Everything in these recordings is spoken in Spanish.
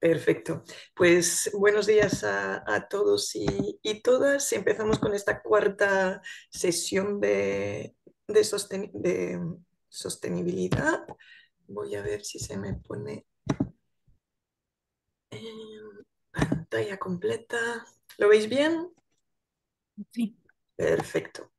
Perfecto. Pues buenos días a, todos y, todas. Empezamos con esta cuarta sesión de, mm, sostenibilidad. Voy a ver si se me pone pantalla completa. ¿Lo veis bien? Sí. Perfecto.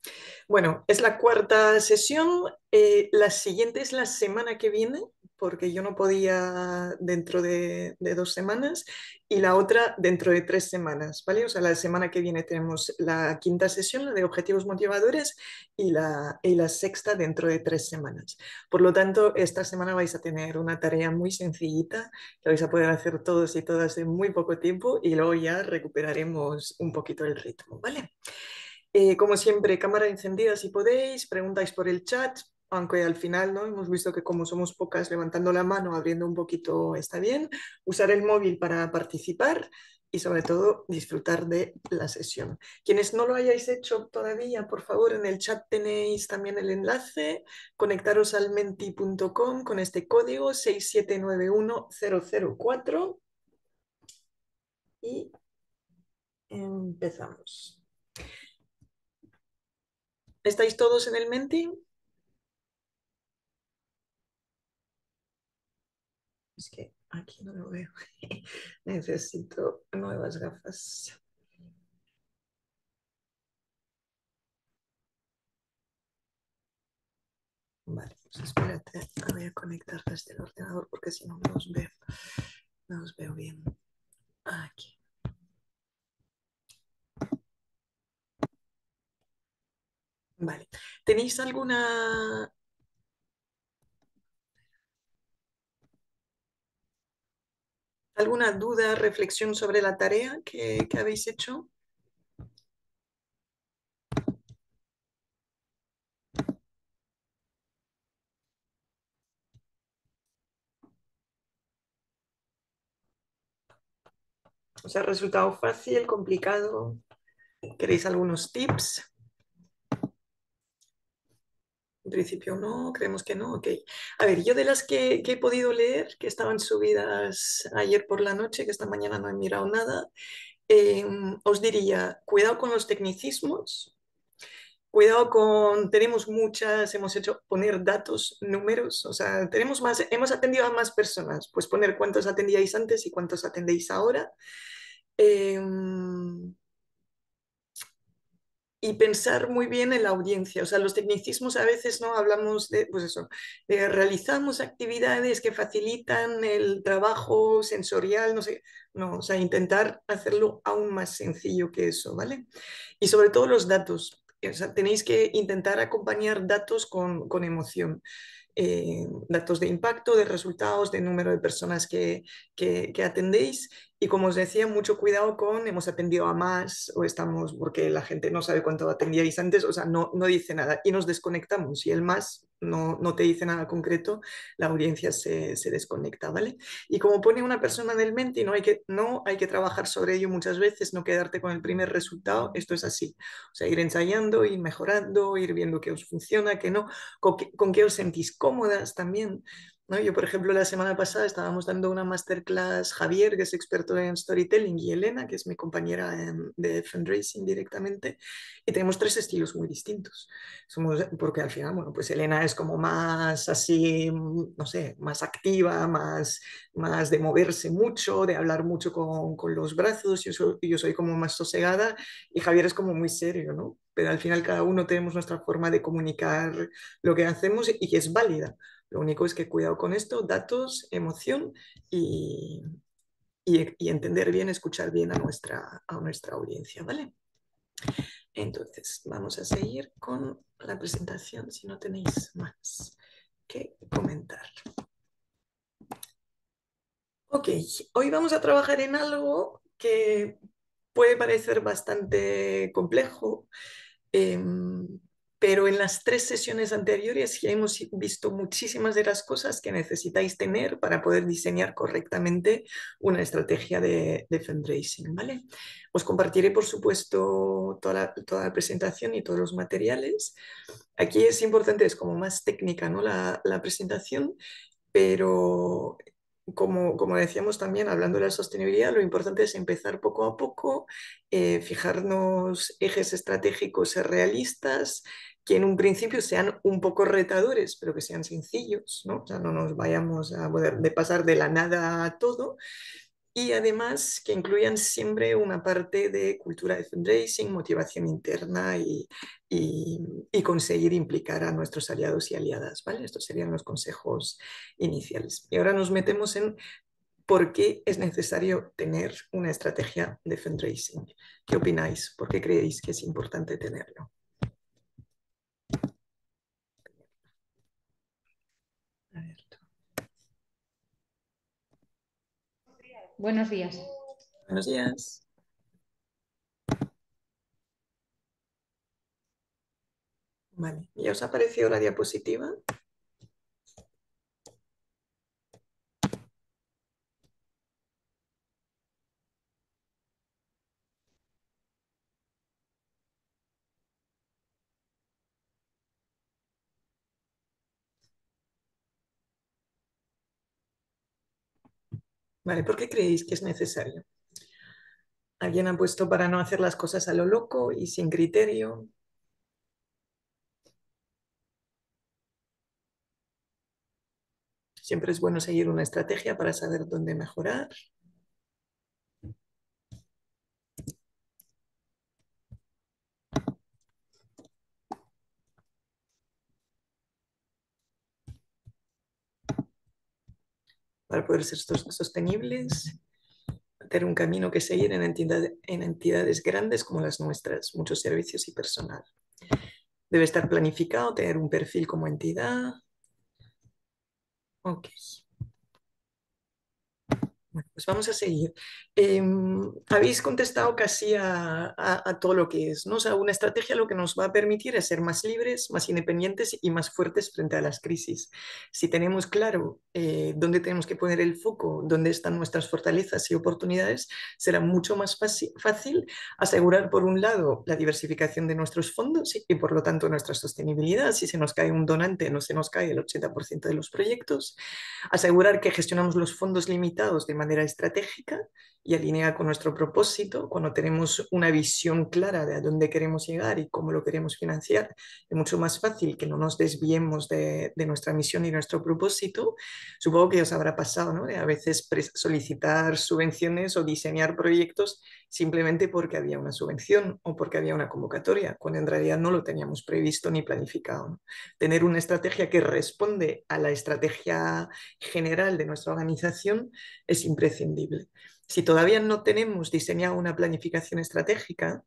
Bueno, es la cuarta sesión. Eh, la siguiente es la semana que viene, porque yo no podía dentro de, dos semanas y la otra dentro de tres semanas, ¿vale? O sea, la semana que viene tenemos la quinta sesión, la de objetivos motivadores, y la, la sexta dentro de tres semanas. Por lo tanto, esta semana vais a tener una tarea muy sencillita que vais a poder hacer todos y todas en muy poco tiempo y luego ya recuperaremos un poquito el ritmo, ¿vale? Eh, como siempre, cámara encendida si podéis, preguntáis por el chat, aunque al final ¿no? hemos visto que como somos pocas, levantando la mano, abriendo un poquito está bien, usar el móvil para participar y sobre todo disfrutar de la sesión. Quienes no lo hayáis hecho todavía, por favor, en el chat tenéis también el enlace, conectaros al menti.com con este código 6791004 y empezamos. ¿Estáis todos en el menti? Es que aquí no lo veo. Necesito nuevas gafas. Vale, pues espérate, voy a conectar desde el ordenador porque si no, no os veo. No os veo bien. Aquí. Vale. ¿Tenéis alguna ¿Alguna duda, reflexión sobre la tarea que, habéis hecho? ¿Os ha resultado fácil, complicado? ¿Queréis algunos tips? principio no, creemos que no, ok. A ver, yo de las que, he podido leer, que estaban subidas ayer por la noche, que esta mañana no he mirado nada, em, os diría, cuidado con los tecnicismos, cuidado con, tenemos muchas, hemos hecho poner datos, números, o sea, tenemos más, hemos atendido a más personas, pues poner cuántos atendíais antes y cuántos atendéis ahora. Em, y pensar muy bien en la audiencia. O sea, los tecnicismos a veces no hablamos de, pues eso, eh, realizamos actividades que facilitan el trabajo sensorial, no sé, no, o sea, intentar hacerlo aún más sencillo que eso, ¿vale? Y sobre todo los datos. O sea, tenéis que intentar acompañar datos con, con emoción. Eh, datos de impacto, de resultados, de número de personas que, que, atendéis. Y como os decía, mucho cuidado con hemos atendido a más o estamos, porque la gente no sabe cuánto atendíais antes, o sea, no, no dice nada y nos desconectamos. Y el más no, no te dice nada concreto, la audiencia se, desconecta, ¿vale? Y como pone una persona en el mente, no hay, que, no hay que trabajar sobre ello muchas veces, no quedarte con el primer resultado, esto es así. O sea, ir ensayando, ir mejorando, ir viendo qué os funciona, qué no, con, qué, con qué os sentís cómodas también. Yo, por ejemplo, la semana pasada estábamos dando una masterclass Javier, que es experto en storytelling, y Elena, que es mi compañera de fundraising directamente, y tenemos tres estilos muy distintos. porque al final, bueno, pues Elena es como más así, no sé, más activa, más, de moverse mucho, de hablar mucho con, los brazos, yo yo soy como más sosegada, y Javier es como muy serio, ¿no? Pero al final cada uno tenemos nuestra forma de comunicar lo que hacemos y que es válida lo único es que cuidado con esto, datos, emoción y, y, entender bien, escuchar bien a nuestra, a nuestra audiencia, ¿vale? Entonces, vamos a seguir con la presentación si no tenéis más que comentar. Ok, hoy vamos a trabajar en algo que puede parecer bastante complejo, em, pero en las tres sesiones anteriores ya hemos visto muchísimas de las cosas que necesitáis tener para poder diseñar correctamente una estrategia de, fundraising, ¿vale? Os compartiré, por supuesto, toda la, presentación y todos los materiales. Aquí es importante, es como más técnica ¿no? la presentación, pero como, decíamos también, hablando de la sostenibilidad, lo importante es empezar poco a poco, eh, fijarnos ejes estratégicos realistas que en un principio sean un poco retadores, pero que sean sencillos, ¿no? no nos vayamos a poder de pasar de la nada a todo, y además que incluyan siempre una parte de cultura de fundraising, motivación interna y, conseguir implicar a nuestros aliados y aliadas. ¿vale? Estos serían los consejos iniciales. Y ahora nos metemos en por qué es necesario tener una estrategia de fundraising. ¿Qué opináis? ¿Por qué creéis que es importante tenerlo? Buenos días. Buenos días. Vale, ¿ya os apareció la diapositiva? ¿Por qué creéis que es necesario? ¿Alguien ha puesto para no hacer las cosas a lo loco y sin criterio? Siempre es bueno seguir una estrategia para saber dónde mejorar. para poder ser sostenibles, tener un camino que seguir en, en entidades grandes como las nuestras, muchos servicios y personal. Debe estar planificado, tener un perfil como entidad. Ok. Bueno, pues vamos a seguir. Em, habéis contestado casi a, todo lo que es. ¿no? una estrategia lo que nos va a permitir es ser más libres, más independientes y más fuertes frente a las crisis. Si tenemos claro eh, dónde tenemos que poner el foco, dónde están nuestras fortalezas y oportunidades, será mucho más fácil asegurar, por un lado, la diversificación de nuestros fondos y, por lo tanto, nuestra sostenibilidad. Si se nos cae un donante, no se nos cae el 80% de los proyectos. Asegurar que gestionamos los fondos limitados de manera estratégica y alinea con nuestro propósito, cuando tenemos una visión clara de a dónde queremos llegar y cómo lo queremos financiar, es mucho más fácil que no nos desviemos de, nuestra misión y nuestro propósito. Supongo que os habrá pasado, ¿no? a veces solicitar subvenciones o diseñar proyectos simplemente porque había una subvención o porque había una convocatoria, cuando en realidad no lo teníamos previsto ni planificado. Tener una estrategia que responde a la estrategia general de nuestra organización es imprescindible si todavía no tenemos diseñada una planificación estratégica,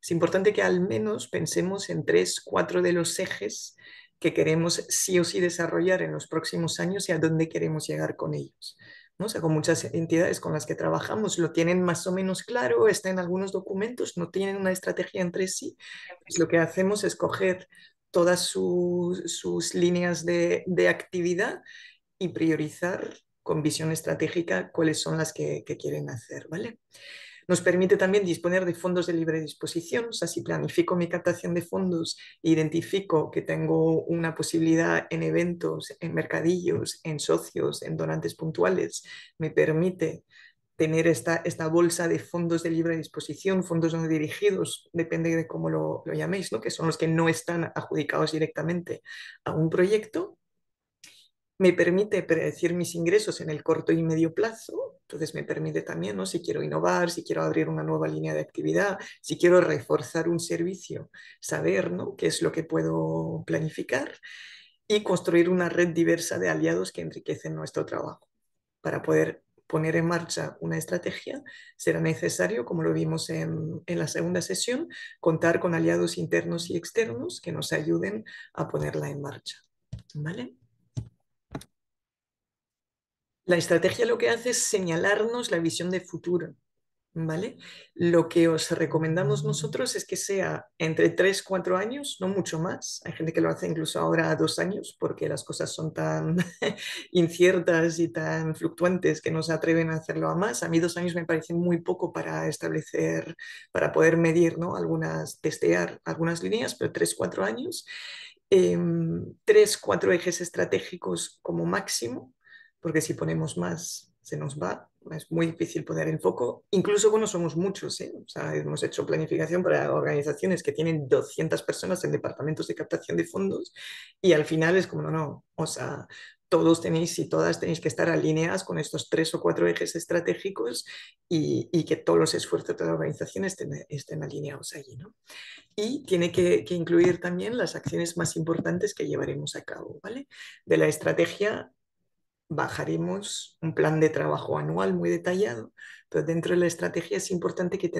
es importante que al menos pensemos en tres, cuatro de los ejes que queremos sí o sí desarrollar en los próximos años y a dónde queremos llegar con ellos. ¿no? O con muchas entidades con las que trabajamos lo tienen más o menos claro, está en algunos documentos, no tienen una estrategia entre sí. Pues lo que hacemos es coger todas sus, líneas de, de actividad y priorizar con visión estratégica cuáles son las que, quieren hacer, ¿vale? Nos permite también disponer de fondos de libre disposición, o sea, si planifico mi captación de fondos identifico que tengo una posibilidad en eventos, en mercadillos, en socios, en donantes puntuales, me permite tener esta, bolsa de fondos de libre disposición, fondos no dirigidos, depende de cómo lo, llaméis, que son los que no están adjudicados directamente a un proyecto me permite predecir mis ingresos en el corto y medio plazo, entonces me permite también, ¿no? Si quiero innovar, si quiero abrir una nueva línea de actividad, si quiero reforzar un servicio, saber, ¿no? ¿Qué es lo que puedo planificar? Y construir una red diversa de aliados que enriquecen nuestro trabajo. Para poder poner en marcha una estrategia, será necesario, como lo vimos en, en, la segunda sesión, contar con aliados internos y externos que nos ayuden a ponerla en marcha. ¿Vale? La estrategia lo que hace es señalarnos la visión de futuro. ¿Vale? Lo que os recomendamos nosotros es que sea entre 3, 4 años, no mucho más. Hay gente que lo hace incluso ahora a 2 años porque las cosas son tan inciertas y tan fluctuantes que no se atreven a hacerlo a más. A mí 2 años me parece muy poco para establecer, para poder medir, ¿no? Algunas, testear algunas líneas, pero 3, 4 años. Eh, tres, cuatro ejes estratégicos como máximo, porque si ponemos más, se nos va. Es muy difícil poner el foco. Incluso, bueno, somos muchos. ¿eh? O sea, hemos hecho planificación para organizaciones que tienen 200 personas en departamentos de captación de fondos y al final es como, no, no, o sea, todos tenéis y todas tenéis que estar alineadas con estos tres o cuatro ejes estratégicos y, que todos los esfuerzos de la organización estén, estén alineados allí. ¿no? Y tiene que, que, incluir también las acciones más importantes que llevaremos a cabo. ¿vale? De la estrategia bajaremos un plan de trabajo anual muy detallado, dentro de la estrategia es importante que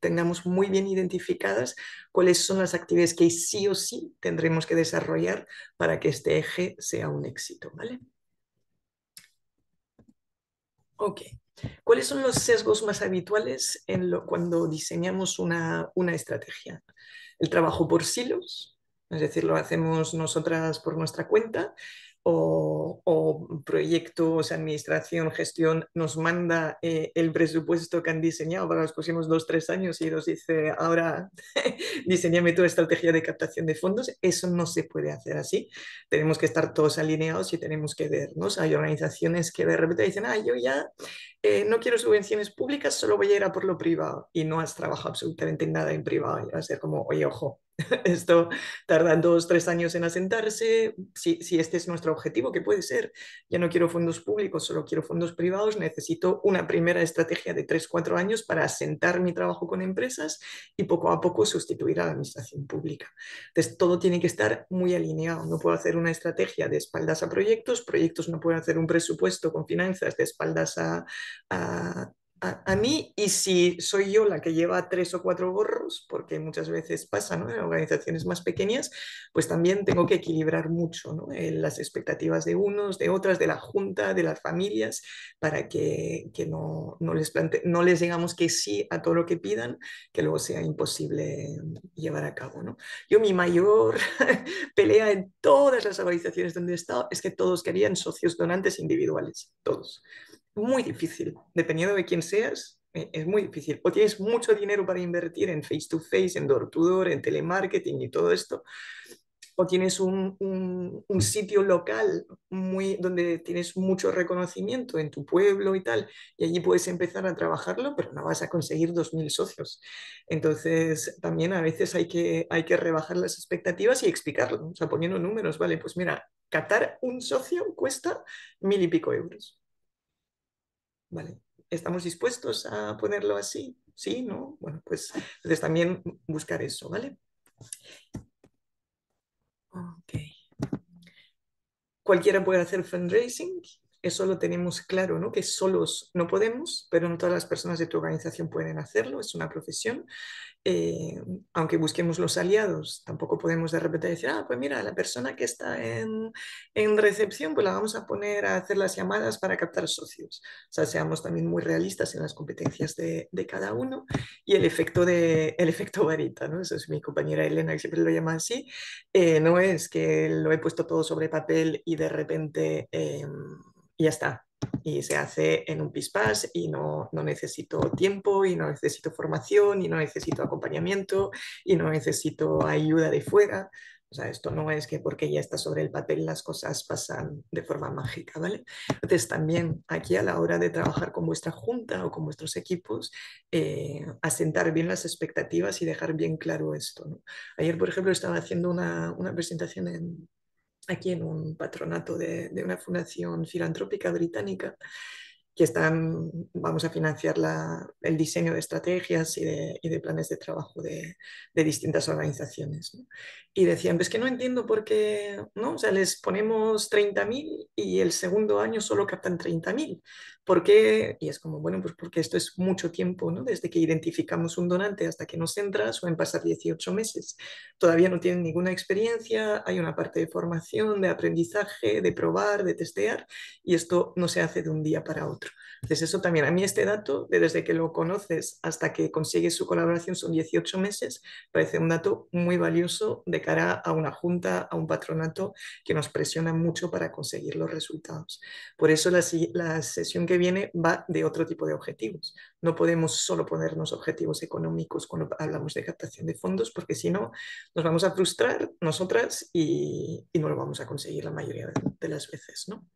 tengamos muy bien identificadas cuáles son las actividades que sí o sí tendremos que desarrollar para que este eje sea un éxito, ¿vale? Ok. ¿Cuáles son los sesgos más habituales en lo, cuando diseñamos una, una estrategia? El trabajo por silos, es decir, lo hacemos nosotras por nuestra cuenta o, proyectos, administración, gestión, nos manda eh, el presupuesto que han diseñado para los próximos dos, tres años y nos dice, ahora diseñame tu estrategia de captación de fondos. Eso no se puede hacer así. Tenemos que estar todos alineados y tenemos que vernos. Hay organizaciones que de repente dicen, ah, yo ya eh, no quiero subvenciones públicas, solo voy a ir a por lo privado y no has trabajado absolutamente nada en privado. Y va a ser como, oye, ojo, Esto tardan dos, tres años en asentarse. Si, este es nuestro objetivo, que puede ser, ya no quiero fondos públicos, solo quiero fondos privados, necesito una primera estrategia de tres, cuatro años para asentar mi trabajo con empresas y poco a poco sustituir a la administración pública. Entonces, todo tiene que estar muy alineado. No puedo hacer una estrategia de espaldas a proyectos, proyectos no pueden hacer un presupuesto con finanzas de espaldas a a, mí y si soy yo la que lleva tres o cuatro gorros, porque muchas veces pasa en organizaciones más pequeñas, pues también tengo que equilibrar mucho eh, las expectativas de unos, de otras, de la junta, de las familias, para que, no, les plante no les digamos que sí a todo lo que pidan, que luego sea imposible llevar a cabo. Yo mi mayor pelea en todas las organizaciones donde he estado es que todos querían socios donantes individuales, todos muy difícil, dependiendo de quién seas, eh, es muy difícil. O tienes mucho dinero para invertir en face-to-face, en door-to-door, en telemarketing y todo esto. O tienes un, sitio local muy, donde tienes mucho reconocimiento en tu pueblo y tal, y allí puedes empezar a trabajarlo, pero no vas a conseguir dos mil socios. Entonces, también a veces hay que, hay que rebajar las expectativas y explicarlo, o sea, poniendo números, vale, pues mira, catar un socio cuesta mil y pico euros Vale, ¿estamos dispuestos a ponerlo así? ¿Sí? ¿No? Bueno, pues también buscar eso, ¿vale? Ok. Cualquiera puede hacer fundraising, eso lo tenemos claro, ¿no? Que solos no podemos, pero no todas las personas de tu organización pueden hacerlo, es una profesión. Eh, aunque busquemos los aliados, tampoco podemos de repente decir, ah, pues mira, la persona que está en, en recepción, pues la vamos a poner a hacer las llamadas para captar socios. O sea, seamos también muy realistas en las competencias de, de cada uno y el efecto, de, el efecto varita, ¿no? Eso es mi compañera Elena, que siempre lo llama así. Eh, no es que lo he puesto todo sobre papel y de repente... Eh, y ya está. Y se hace en un pas y no, necesito tiempo y no necesito formación y no necesito acompañamiento y no necesito ayuda de fuera. O sea, esto no es que porque ya está sobre el papel las cosas pasan de forma mágica, ¿vale? Entonces también aquí a la hora de trabajar con vuestra junta o con vuestros equipos, eh, asentar bien las expectativas y dejar bien claro esto. Ayer, por ejemplo, estaba haciendo una presentación en, aquí en un patronato de, una fundación filantrópica británica que están, vamos a financiar la, el diseño de estrategias y de, planes de trabajo de, de distintas organizaciones. Y decían, pues que no entiendo por qué, ¿no? O sea, les ponemos 30.000 y el segundo año solo captan 30.000. ¿Por qué? Y es como, bueno, pues porque esto es mucho tiempo, ¿no? Desde que identificamos un donante hasta que nos entra suelen pasar 18 meses. Todavía no tienen ninguna experiencia, hay una parte de formación, de aprendizaje, de probar, de testear, y esto no se hace de un día para otro. Entonces eso también, a mí este dato, de desde que lo conoces hasta que consigues su colaboración son 18 meses, parece un dato muy valioso de cara a una junta, a un patronato que nos presiona mucho para conseguir los resultados. Por eso la, sesión que viene va de otro tipo de objetivos. No podemos solo ponernos objetivos económicos cuando hablamos de captación de fondos, porque si no, nos vamos a frustrar nosotras y, no lo vamos a conseguir la mayoría de, de las veces. ¿no?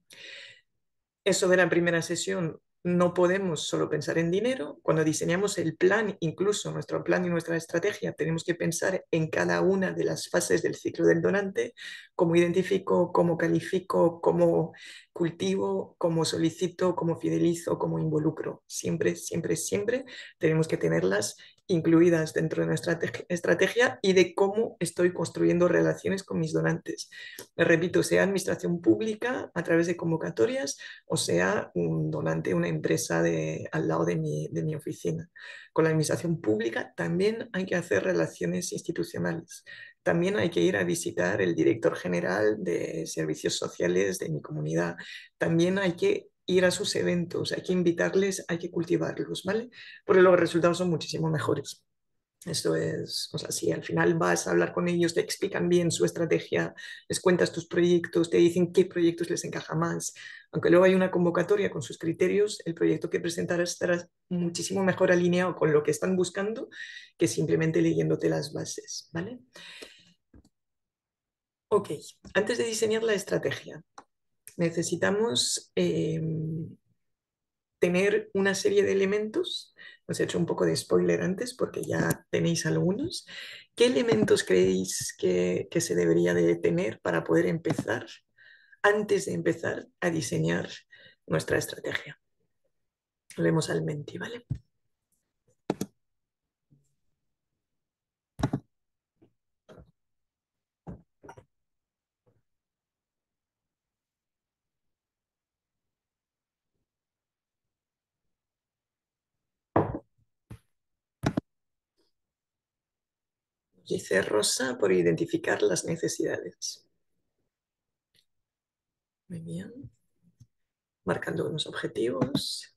Eso de la primera sesión no podemos solo pensar en dinero. Cuando diseñamos el plan, incluso nuestro plan y nuestra estrategia, tenemos que pensar en cada una de las fases del ciclo del donante, cómo identifico, cómo califico, cómo cultivo, cómo solicito, cómo fidelizo, cómo involucro. Siempre, siempre, siempre tenemos que tenerlas incluidas dentro de nuestra estrategia y de cómo estoy construyendo relaciones con mis donantes. repito, sea administración pública a través de convocatorias o sea un donante, una empresa de, al lado de mi, de mi oficina. Con la administración pública también hay que hacer relaciones institucionales. También hay que ir a visitar el director general de servicios sociales de mi comunidad. También hay que ir a sus eventos, hay que invitarles, hay que cultivarlos, ¿vale? Porque los resultados son muchísimo mejores. Esto es, o sea, si al final vas a hablar con ellos, te explican bien su estrategia, les cuentas tus proyectos, te dicen qué proyectos les encaja más. Aunque luego hay una convocatoria con sus criterios, el proyecto que presentarás estará muchísimo mejor alineado con lo que están buscando que simplemente leyéndote las bases, ¿vale? Ok, antes de diseñar la estrategia, necesitamos eh, tener una serie de elementos. Os he hecho un poco de spoiler antes porque ya tenéis algunos. ¿Qué elementos creéis que, que se debería de tener para poder empezar, antes de empezar a diseñar nuestra estrategia? Volvemos al Menti, ¿vale? Dice Rosa por identificar las necesidades. Muy bien. Marcando unos objetivos.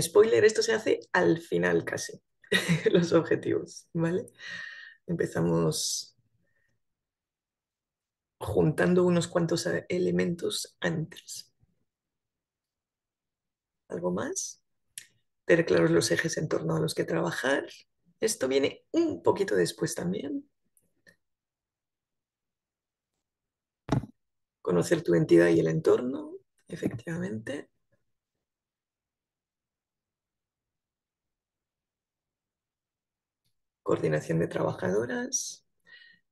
Spoiler, esto se hace al final casi, los objetivos, ¿vale? Empezamos juntando unos cuantos elementos antes. ¿Algo más? Tener claros los ejes en torno a los que trabajar, esto viene un poquito después también. Conocer tu entidad y el entorno, efectivamente. Coordinación de trabajadoras,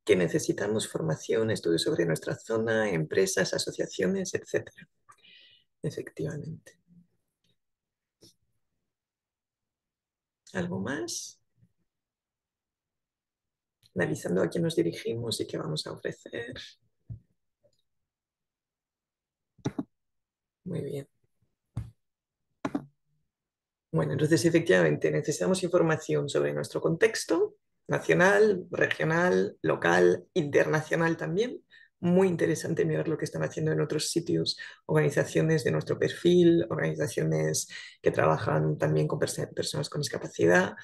que necesitamos formación, estudios sobre nuestra zona, empresas, asociaciones, etc. Efectivamente. ¿Algo más? analizando a quién nos dirigimos y qué vamos a ofrecer. Muy bien. Bueno, entonces efectivamente necesitamos información sobre nuestro contexto nacional, regional, local, internacional también. Muy interesante mirar lo que están haciendo en otros sitios, organizaciones de nuestro perfil, organizaciones que trabajan también con personas con discapacidad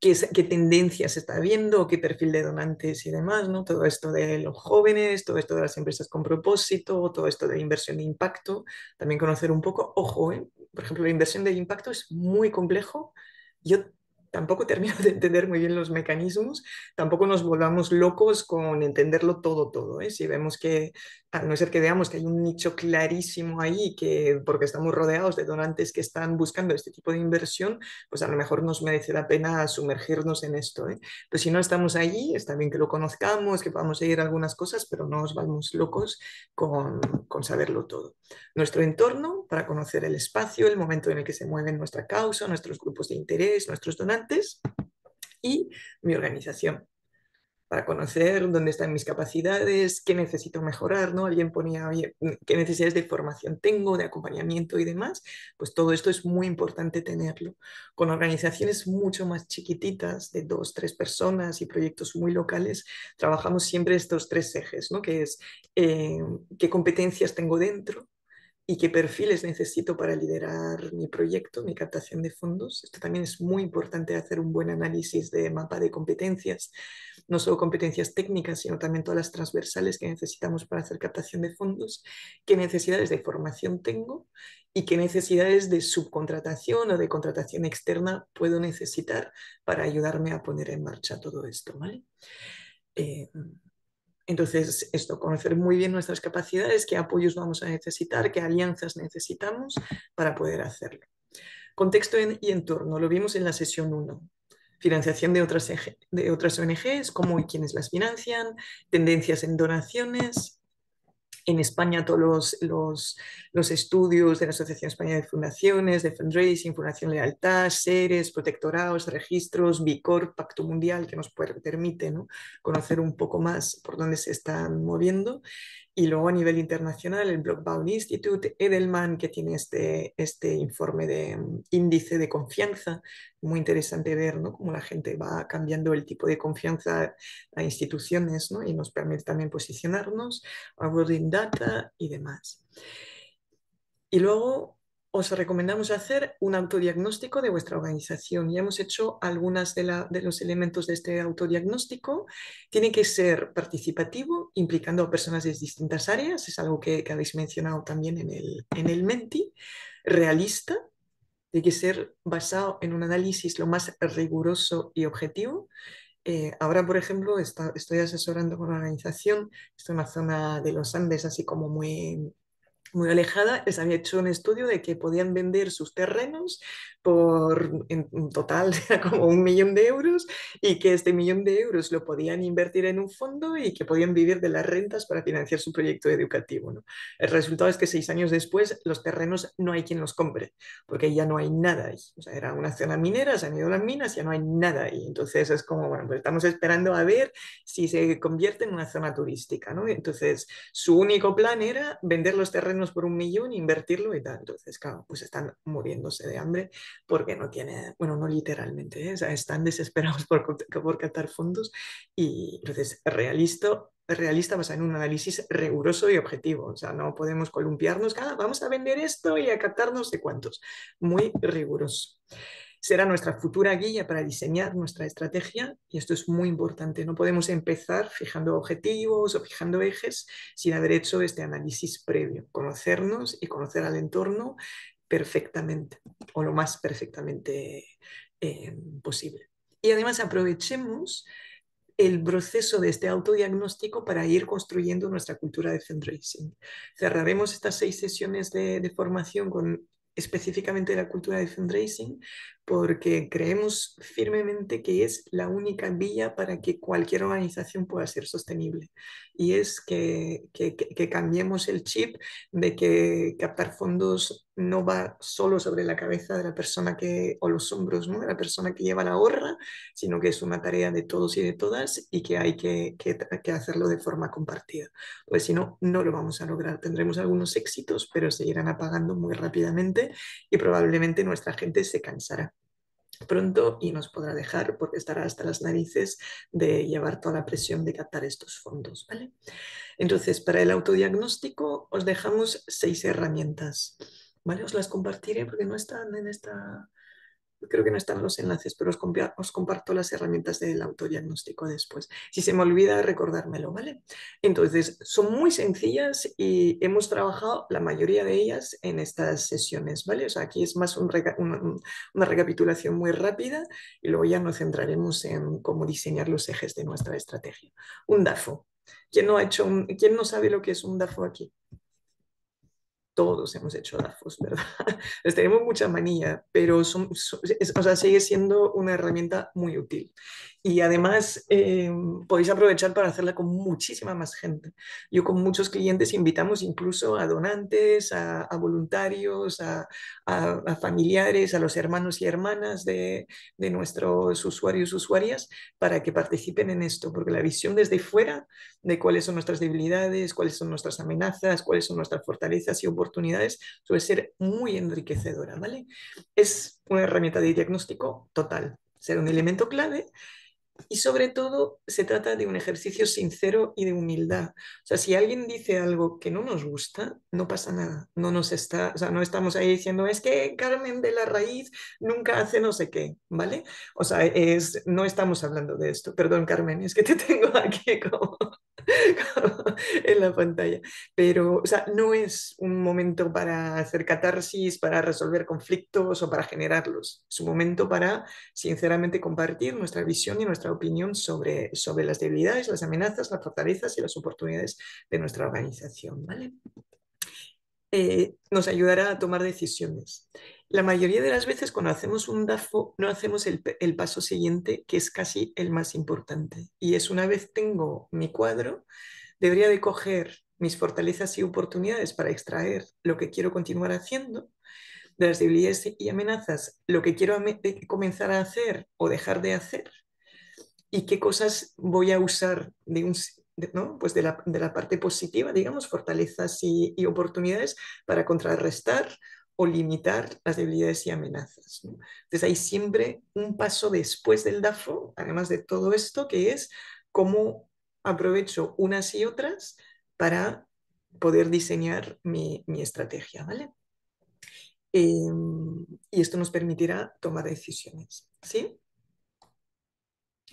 qué, tendencias está viendo, qué perfil de donantes y demás, ¿no? Todo esto de los jóvenes, todo esto de las empresas con propósito, todo esto de inversión de impacto, también conocer un poco, ojo, ¿eh? por ejemplo, la inversión de impacto es muy complejo. Yo tampoco termino de entender muy bien los mecanismos, tampoco nos volvamos locos con entenderlo todo, todo. ¿eh? Si vemos que, a no ser que veamos que hay un nicho clarísimo ahí, que porque estamos rodeados de donantes que están buscando este tipo de inversión, pues a lo mejor nos merece la pena sumergirnos en esto. ¿eh? Pero pues si no estamos allí está bien que lo conozcamos, que podamos seguir algunas cosas, pero no nos vamos locos con, con saberlo todo. Nuestro entorno, para conocer el espacio, el momento en el que se mueve nuestra causa, nuestros grupos de interés, nuestros donantes, y mi organización para conocer dónde están mis capacidades, qué necesito mejorar, ¿no? Alguien ponía, qué necesidades de formación tengo, de acompañamiento y demás, pues todo esto es muy importante tenerlo. Con organizaciones mucho más chiquititas, de dos, tres personas y proyectos muy locales, trabajamos siempre estos tres ejes, ¿no? Que es eh, qué competencias tengo dentro, y qué perfiles necesito para liderar mi proyecto, mi captación de fondos. Esto también es muy importante hacer un buen análisis de mapa de competencias, no solo competencias técnicas, sino también todas las transversales que necesitamos para hacer captación de fondos, qué necesidades de formación tengo y qué necesidades de subcontratación o de contratación externa puedo necesitar para ayudarme a poner en marcha todo esto. ¿vale? Eh, entonces, esto, conocer muy bien nuestras capacidades, qué apoyos vamos a necesitar, qué alianzas necesitamos para poder hacerlo. Contexto y entorno, lo vimos en la sesión 1. Financiación de otras, e de otras ONGs, cómo y quiénes las financian, tendencias en donaciones, en España todos los, estudios de la Asociación Española de Fundaciones, de Fundraising, Fundación Lealtad, SERES, Protectorados, Registros, Bicor, Pacto Mundial, que nos permite conocer un poco más por dónde se están moviendo. Y luego a nivel internacional, el Blockbound Institute, Edelman, que tiene este, este informe de mm, índice de confianza, muy interesante ver ¿no? cómo la gente va cambiando el tipo de confianza a instituciones y nos permite también posicionarnos, awarding data y demás. Y luego os recomendamos hacer un autodiagnóstico de vuestra organización. Ya hemos hecho algunos de, los elementos de este autodiagnóstico. Tiene que ser participativo, implicando a personas de distintas áreas, es algo que, habéis mencionado también en el, Menti, realista, tiene que ser basado en un análisis lo más riguroso y objetivo. Eh, ahora, por ejemplo, estoy asesorando con la organización, estoy en una zona de los Andes así como muy muy alejada, les había hecho un estudio de que podían vender sus terrenos por en total era como un millón de euros y que este millón de euros lo podían invertir en un fondo y que podían vivir de las rentas para financiar su proyecto educativo. ¿no? El resultado es que seis años después los terrenos no hay quien los compre porque ya no hay nada ahí. O sea, era una zona minera, se han ido las minas, ya no hay nada ahí. Entonces es como, bueno, pues estamos esperando a ver si se convierte en una zona turística. ¿no? Entonces su único plan era vender los terrenos por un millón, invertirlo y tal. Entonces, claro, pues están muriéndose de hambre porque no tiene, bueno, no literalmente, ¿eh? están desesperados por, por captar fondos y entonces realista realista basado en un análisis riguroso y objetivo. O sea, no podemos columpiarnos, ah, vamos a vender esto y a captarnos de sé cuántos. Muy riguroso será nuestra futura guía para diseñar nuestra estrategia y esto es muy importante. No podemos empezar fijando objetivos o fijando ejes sin haber hecho este análisis previo. Conocernos y conocer al entorno perfectamente o lo más perfectamente eh, posible. Y además aprovechemos el proceso de este autodiagnóstico para ir construyendo nuestra cultura de fundraising. Cerraremos estas seis sesiones de formación con específicamente la cultura de fundraising, porque creemos firmemente que es la única vía para que cualquier organización pueda ser sostenible. Y es que, que, que, cambiemos el chip de que captar fondos no va solo sobre la cabeza de la persona que, o los hombros ¿no? de la persona que lleva la ahorra, sino que es una tarea de todos y de todas y que hay que, que hacerlo de forma compartida. Pues si no, no lo vamos a lograr. Tendremos algunos éxitos, pero se irán apagando muy rápidamente y probablemente nuestra gente se cansará pronto y nos podrá dejar porque estará hasta las narices de llevar toda la presión de captar estos fondos. ¿vale? Entonces, para el autodiagnóstico os dejamos seis herramientas. ¿vale? Os las compartiré porque no están en esta creo que no están los enlaces, pero os, comparto las herramientas del autodiagnóstico después. Si se me olvida, recordármelo, ¿vale? Entonces, son muy sencillas y hemos trabajado la mayoría de ellas en estas sesiones, ¿vale? O sea, aquí es más una, recapitulación muy rápida y luego ya nos centraremos en cómo diseñar los ejes de nuestra estrategia. Un DAFO. ¿Quién no, ha hecho ¿Quién no sabe lo que es un DAFO aquí? todos hemos hecho DAFOs, ¿verdad? Les tenemos mucha manía, pero sigue siendo una herramienta muy útil y además eh, podéis aprovechar para hacerla con muchísima más gente. Yo con muchos clientes invitamos incluso a donantes, a, voluntarios, a, familiares, a los hermanos y hermanas de, nuestros usuarios y usuarias para que participen en esto, porque la visión desde fuera de cuáles son nuestras debilidades, cuáles son nuestras amenazas, cuáles son nuestras fortalezas y oportunidades suele ser muy enriquecedora, ¿vale? Es una herramienta de diagnóstico total, ser un elemento clave y sobre todo se trata de un ejercicio sincero y de humildad. O sea, si alguien dice algo que no nos gusta, no pasa nada. No nos está, o sea, no estamos ahí diciendo es que Carmen de la Raíz nunca hace no sé qué, ¿vale? O sea, es, no estamos hablando de esto. Perdón, Carmen, es que te tengo aquí como, en la pantalla. Pero, o sea, no es un momento para hacer catarsis, para resolver conflictos o para generarlos. Es un momento para, sinceramente, compartir nuestra visión y nuestra opinión sobre, sobre las debilidades, las amenazas, las fortalezas y las oportunidades de nuestra organización. ¿vale? Eh, nos ayudará a tomar decisiones. La mayoría de las veces cuando hacemos un DAFO no hacemos el, el, paso siguiente, que es casi el más importante. Y es una vez tengo mi cuadro, debería de coger mis fortalezas y oportunidades para extraer lo que quiero continuar haciendo, de las debilidades y amenazas, lo que quiero eh, comenzar a hacer o dejar de hacer, y qué cosas voy a usar de un, pues de la, parte positiva, digamos, fortalezas y, oportunidades para contrarrestar o limitar las debilidades y amenazas. Entonces hay siempre un paso después del DAFO, además de todo esto, que es cómo aprovecho unas y otras para poder diseñar mi, estrategia, ¿vale? Em, y esto nos permitirá tomar decisiones, ¿sí?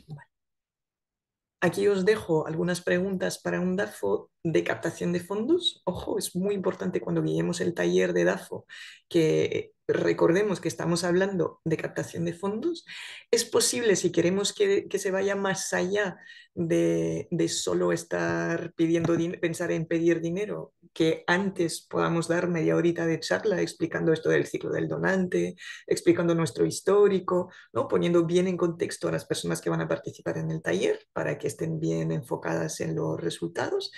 Vale. Aquí os dejo algunas preguntas para un DAFO de captación de fondos. Ojo, es muy importante cuando guiemos el taller de DAFO que recordemos que estamos hablando de captación de fondos, es posible, si queremos que, se vaya más allá de, solo estar pidiendo, pensar en pedir dinero, que antes podamos dar media horita de charla explicando esto del ciclo del donante, explicando nuestro histórico, ¿no? poniendo bien en contexto a las personas que van a participar en el taller para que estén bien enfocadas en los resultados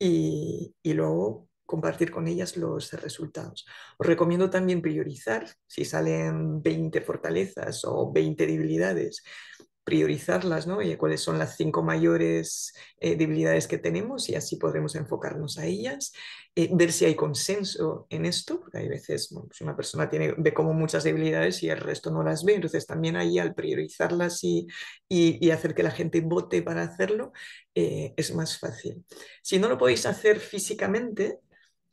y luego compartir con ellas los resultados. Os recomiendo también priorizar, si salen 20 fortalezas o 20 debilidades, priorizarlas, ¿no? Y cuáles son las cinco mayores eh, debilidades que tenemos y así podremos enfocarnos a ellas, eh, ver si hay consenso en esto, porque hay veces pues una persona ve como muchas debilidades y el resto no las ve, entonces también ahí al priorizarlas y, hacer que la gente vote para hacerlo, eh, es más fácil. Si no lo podéis hacer físicamente,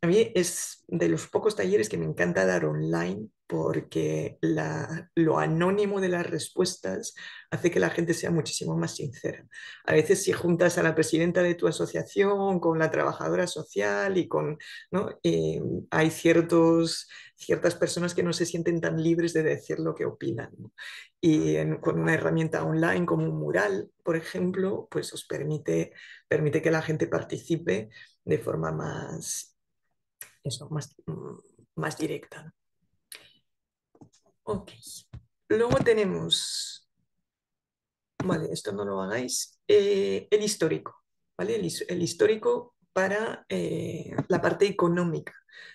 a mí es de los pocos talleres que me encanta dar online porque lo anónimo de las respuestas hace que la gente sea muchísimo más sincera. A veces si juntas a la presidenta de tu asociación con la trabajadora social y con, ¿no? Eh, hay ciertos, ciertas personas que no se sienten tan libres de decir lo que opinan. Y con una herramienta online como un mural, por ejemplo, pues os permite, permite que la gente participe de forma más eso, más, mm, más directa. Ok. Luego tenemos, vale, esto no lo hagáis, eh, el histórico, ¿vale? el histórico para eh, la parte económica,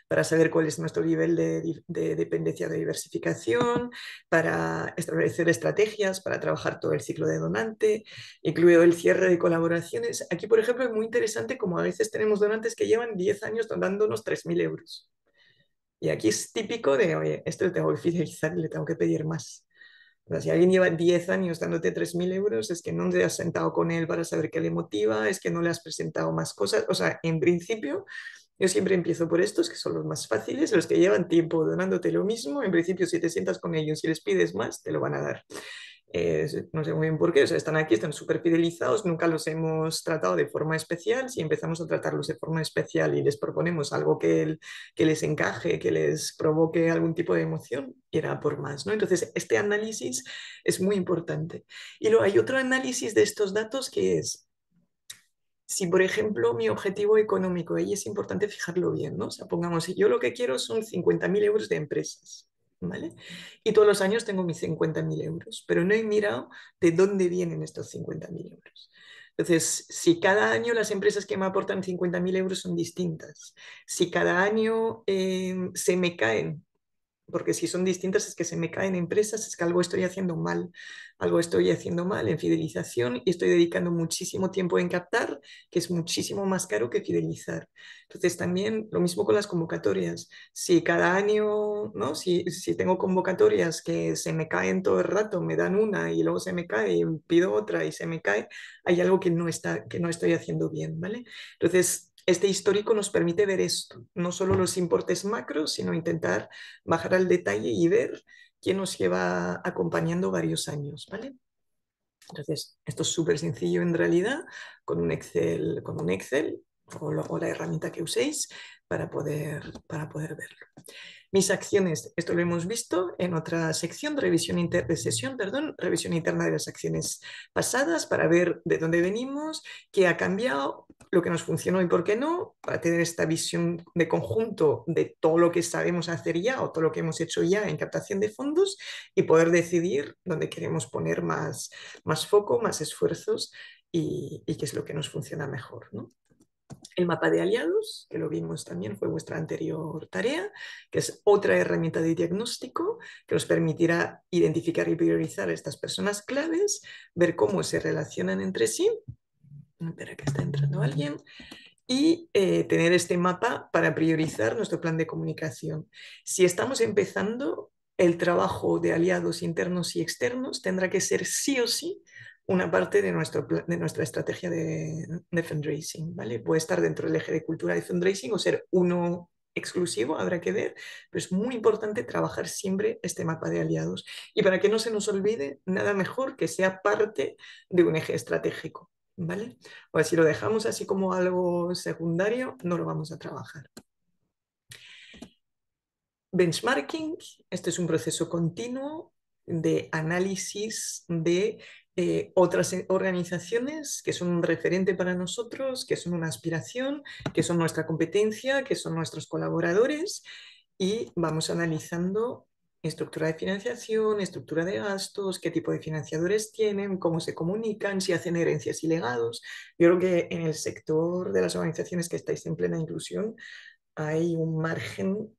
para saber cuál es nuestro nivel de, dependencia de diversificación, para establecer estrategias, para trabajar todo el ciclo de donante, incluido el cierre de colaboraciones. Aquí, por ejemplo, es muy interesante como a veces tenemos donantes que llevan 10 años donándonos 3.000 euros. Y aquí es típico de, oye, esto le tengo que fidelizar y le tengo que pedir más si alguien lleva 10 años dándote 3.000 euros, es que no te has sentado con él para saber qué le motiva, es que no le has presentado más cosas. O sea, en principio, yo siempre empiezo por estos, que son los más fáciles, los que llevan tiempo donándote lo mismo. En principio, si te sientas con ellos y les pides más, te lo van a dar. Eh, no sé muy bien por qué, o sea, están aquí, están súper fidelizados, nunca los hemos tratado de forma especial. Si empezamos a tratarlos de forma especial y les proponemos algo que, que les encaje, que les provoque algún tipo de emoción, irá por más. ¿no? Entonces, este análisis es muy importante. Y luego hay otro análisis de estos datos que es, si por ejemplo mi objetivo económico, ahí es importante fijarlo bien, ¿no? O sea, pongamos, yo lo que quiero son 50.000 euros de empresas. ¿vale? Y todos los años tengo mis 50.000 euros, pero no he mirado de dónde vienen estos 50.000 euros. Entonces, si cada año las empresas que me aportan 50.000 euros son distintas, si cada año em, se me caen porque si son distintas es que se me caen empresas, es que algo estoy haciendo mal, algo estoy haciendo mal en fidelización y estoy dedicando muchísimo tiempo en captar, que es muchísimo más caro que fidelizar. Entonces también lo mismo con las convocatorias. Si cada año, ¿no? si, tengo convocatorias que se me caen todo el rato, me dan una y luego se me cae y pido otra y se me cae, hay algo que no, está, que no estoy haciendo bien, ¿vale? Entonces este histórico nos permite ver esto, no solo los importes macro, sino intentar bajar al detalle y ver quién nos lleva acompañando varios años, ¿vale? Entonces, esto es súper sencillo en realidad, con un Excel, con un Excel o, la herramienta que uséis para poder, para poder verlo. Mis acciones, esto lo hemos visto en otra sección, revisión de sesión, revisión interna de las acciones pasadas para ver de dónde venimos, qué ha cambiado, lo que nos funcionó y por qué no, para tener esta visión de conjunto de todo lo que sabemos hacer ya o todo lo que hemos hecho ya en captación de fondos y poder decidir dónde queremos poner más, más foco, más esfuerzos y, y qué es lo que nos funciona mejor. ¿no? el mapa de aliados, que lo vimos también, fue vuestra anterior tarea, que es otra herramienta de diagnóstico que nos permitirá identificar y priorizar estas personas claves, ver cómo se relacionan entre sí. Espera que está entrando alguien y eh, tener este mapa para priorizar nuestro plan de comunicación. Si estamos empezando, el trabajo de aliados internos y externos tendrá que ser sí o sí una parte de, nuestro, nuestra estrategia de, fundraising, ¿vale? Puede estar dentro del eje de cultura de fundraising o ser uno exclusivo, habrá que ver, pero es muy importante trabajar siempre este mapa de aliados. Y para que no se nos olvide, nada mejor que sea parte de un eje estratégico, ¿vale? O si lo dejamos así como algo secundario, no lo vamos a trabajar. Benchmarking, este es un proceso continuo de análisis de eh, otras eh, organizaciones que son un referente para nosotros, que son una aspiración, que son nuestra competencia, que son nuestros colaboradores y vamos analizando estructura de financiación, estructura de gastos, qué tipo de financiadores tienen, cómo se comunican, si hacen herencias y legados. Yo creo que en el sector de las organizaciones que estáis en plena inclusión hay un margen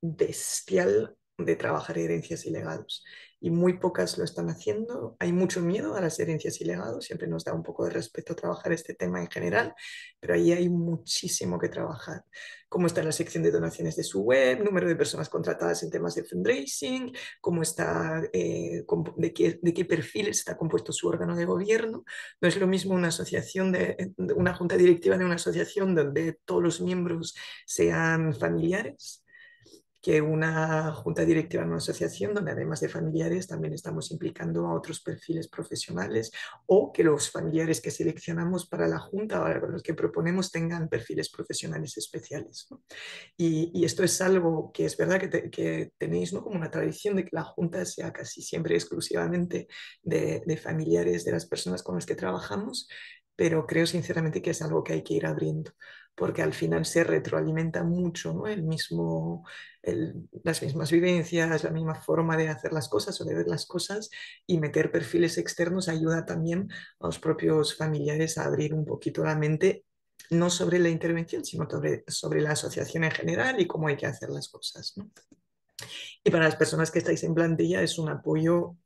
bestial de trabajar herencias y legados y muy pocas lo están haciendo. Hay mucho miedo a las herencias y legados, siempre nos da un poco de respeto trabajar este tema en general, pero ahí hay muchísimo que trabajar. Cómo está la sección de donaciones de su web, número de personas contratadas en temas de fundraising, cómo está, eh, de, qué, de perfiles está compuesto su órgano de gobierno. No es lo mismo una asociación, de, una junta directiva de una asociación donde todos los miembros sean familiares que una junta directiva en una asociación donde además de familiares también estamos implicando a otros perfiles profesionales o que los familiares que seleccionamos para la junta o los que proponemos tengan perfiles profesionales especiales. Y, esto es algo que es verdad que, tenéis como una tradición de que la junta sea casi siempre exclusivamente de familiares de las personas con las que trabajamos, pero creo sinceramente que es algo que hay que ir abriendo porque al final se retroalimenta mucho, ¿no? El mismo, las mismas vivencias, la misma forma de hacer las cosas o de ver las cosas y meter perfiles externos ayuda también a los propios familiares a abrir un poquito la mente, no sobre la intervención, sino sobre, la asociación en general y cómo hay que hacer las cosas, Y para las personas que estáis en plantilla es un apoyo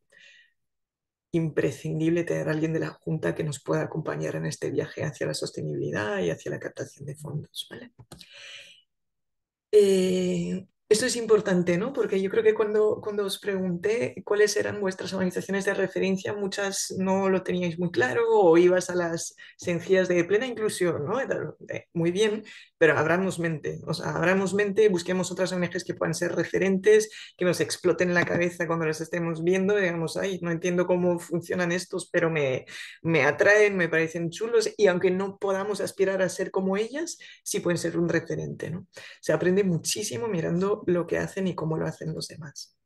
imprescindible tener a alguien de la Junta que nos pueda acompañar en este viaje hacia la sostenibilidad y hacia la captación de fondos. ¿vale? Eh, esto es importante, ¿no? Porque yo creo que cuando, cuando os pregunté cuáles eran vuestras organizaciones de referencia, muchas no lo teníais muy claro o ibas a las sencillas de plena inclusión, ¿no? Muy bien, pero abramos mente, o sea, abramos mente, busquemos otras ONGs que puedan ser referentes, que nos exploten la cabeza cuando las estemos viendo, digamos, ay, no entiendo cómo funcionan estos, pero me, me atraen, me parecen chulos y aunque no podamos aspirar a ser como ellas, sí pueden ser un referente, ¿no? Se aprende muchísimo mirando lo que hacen y cómo lo hacen los demás.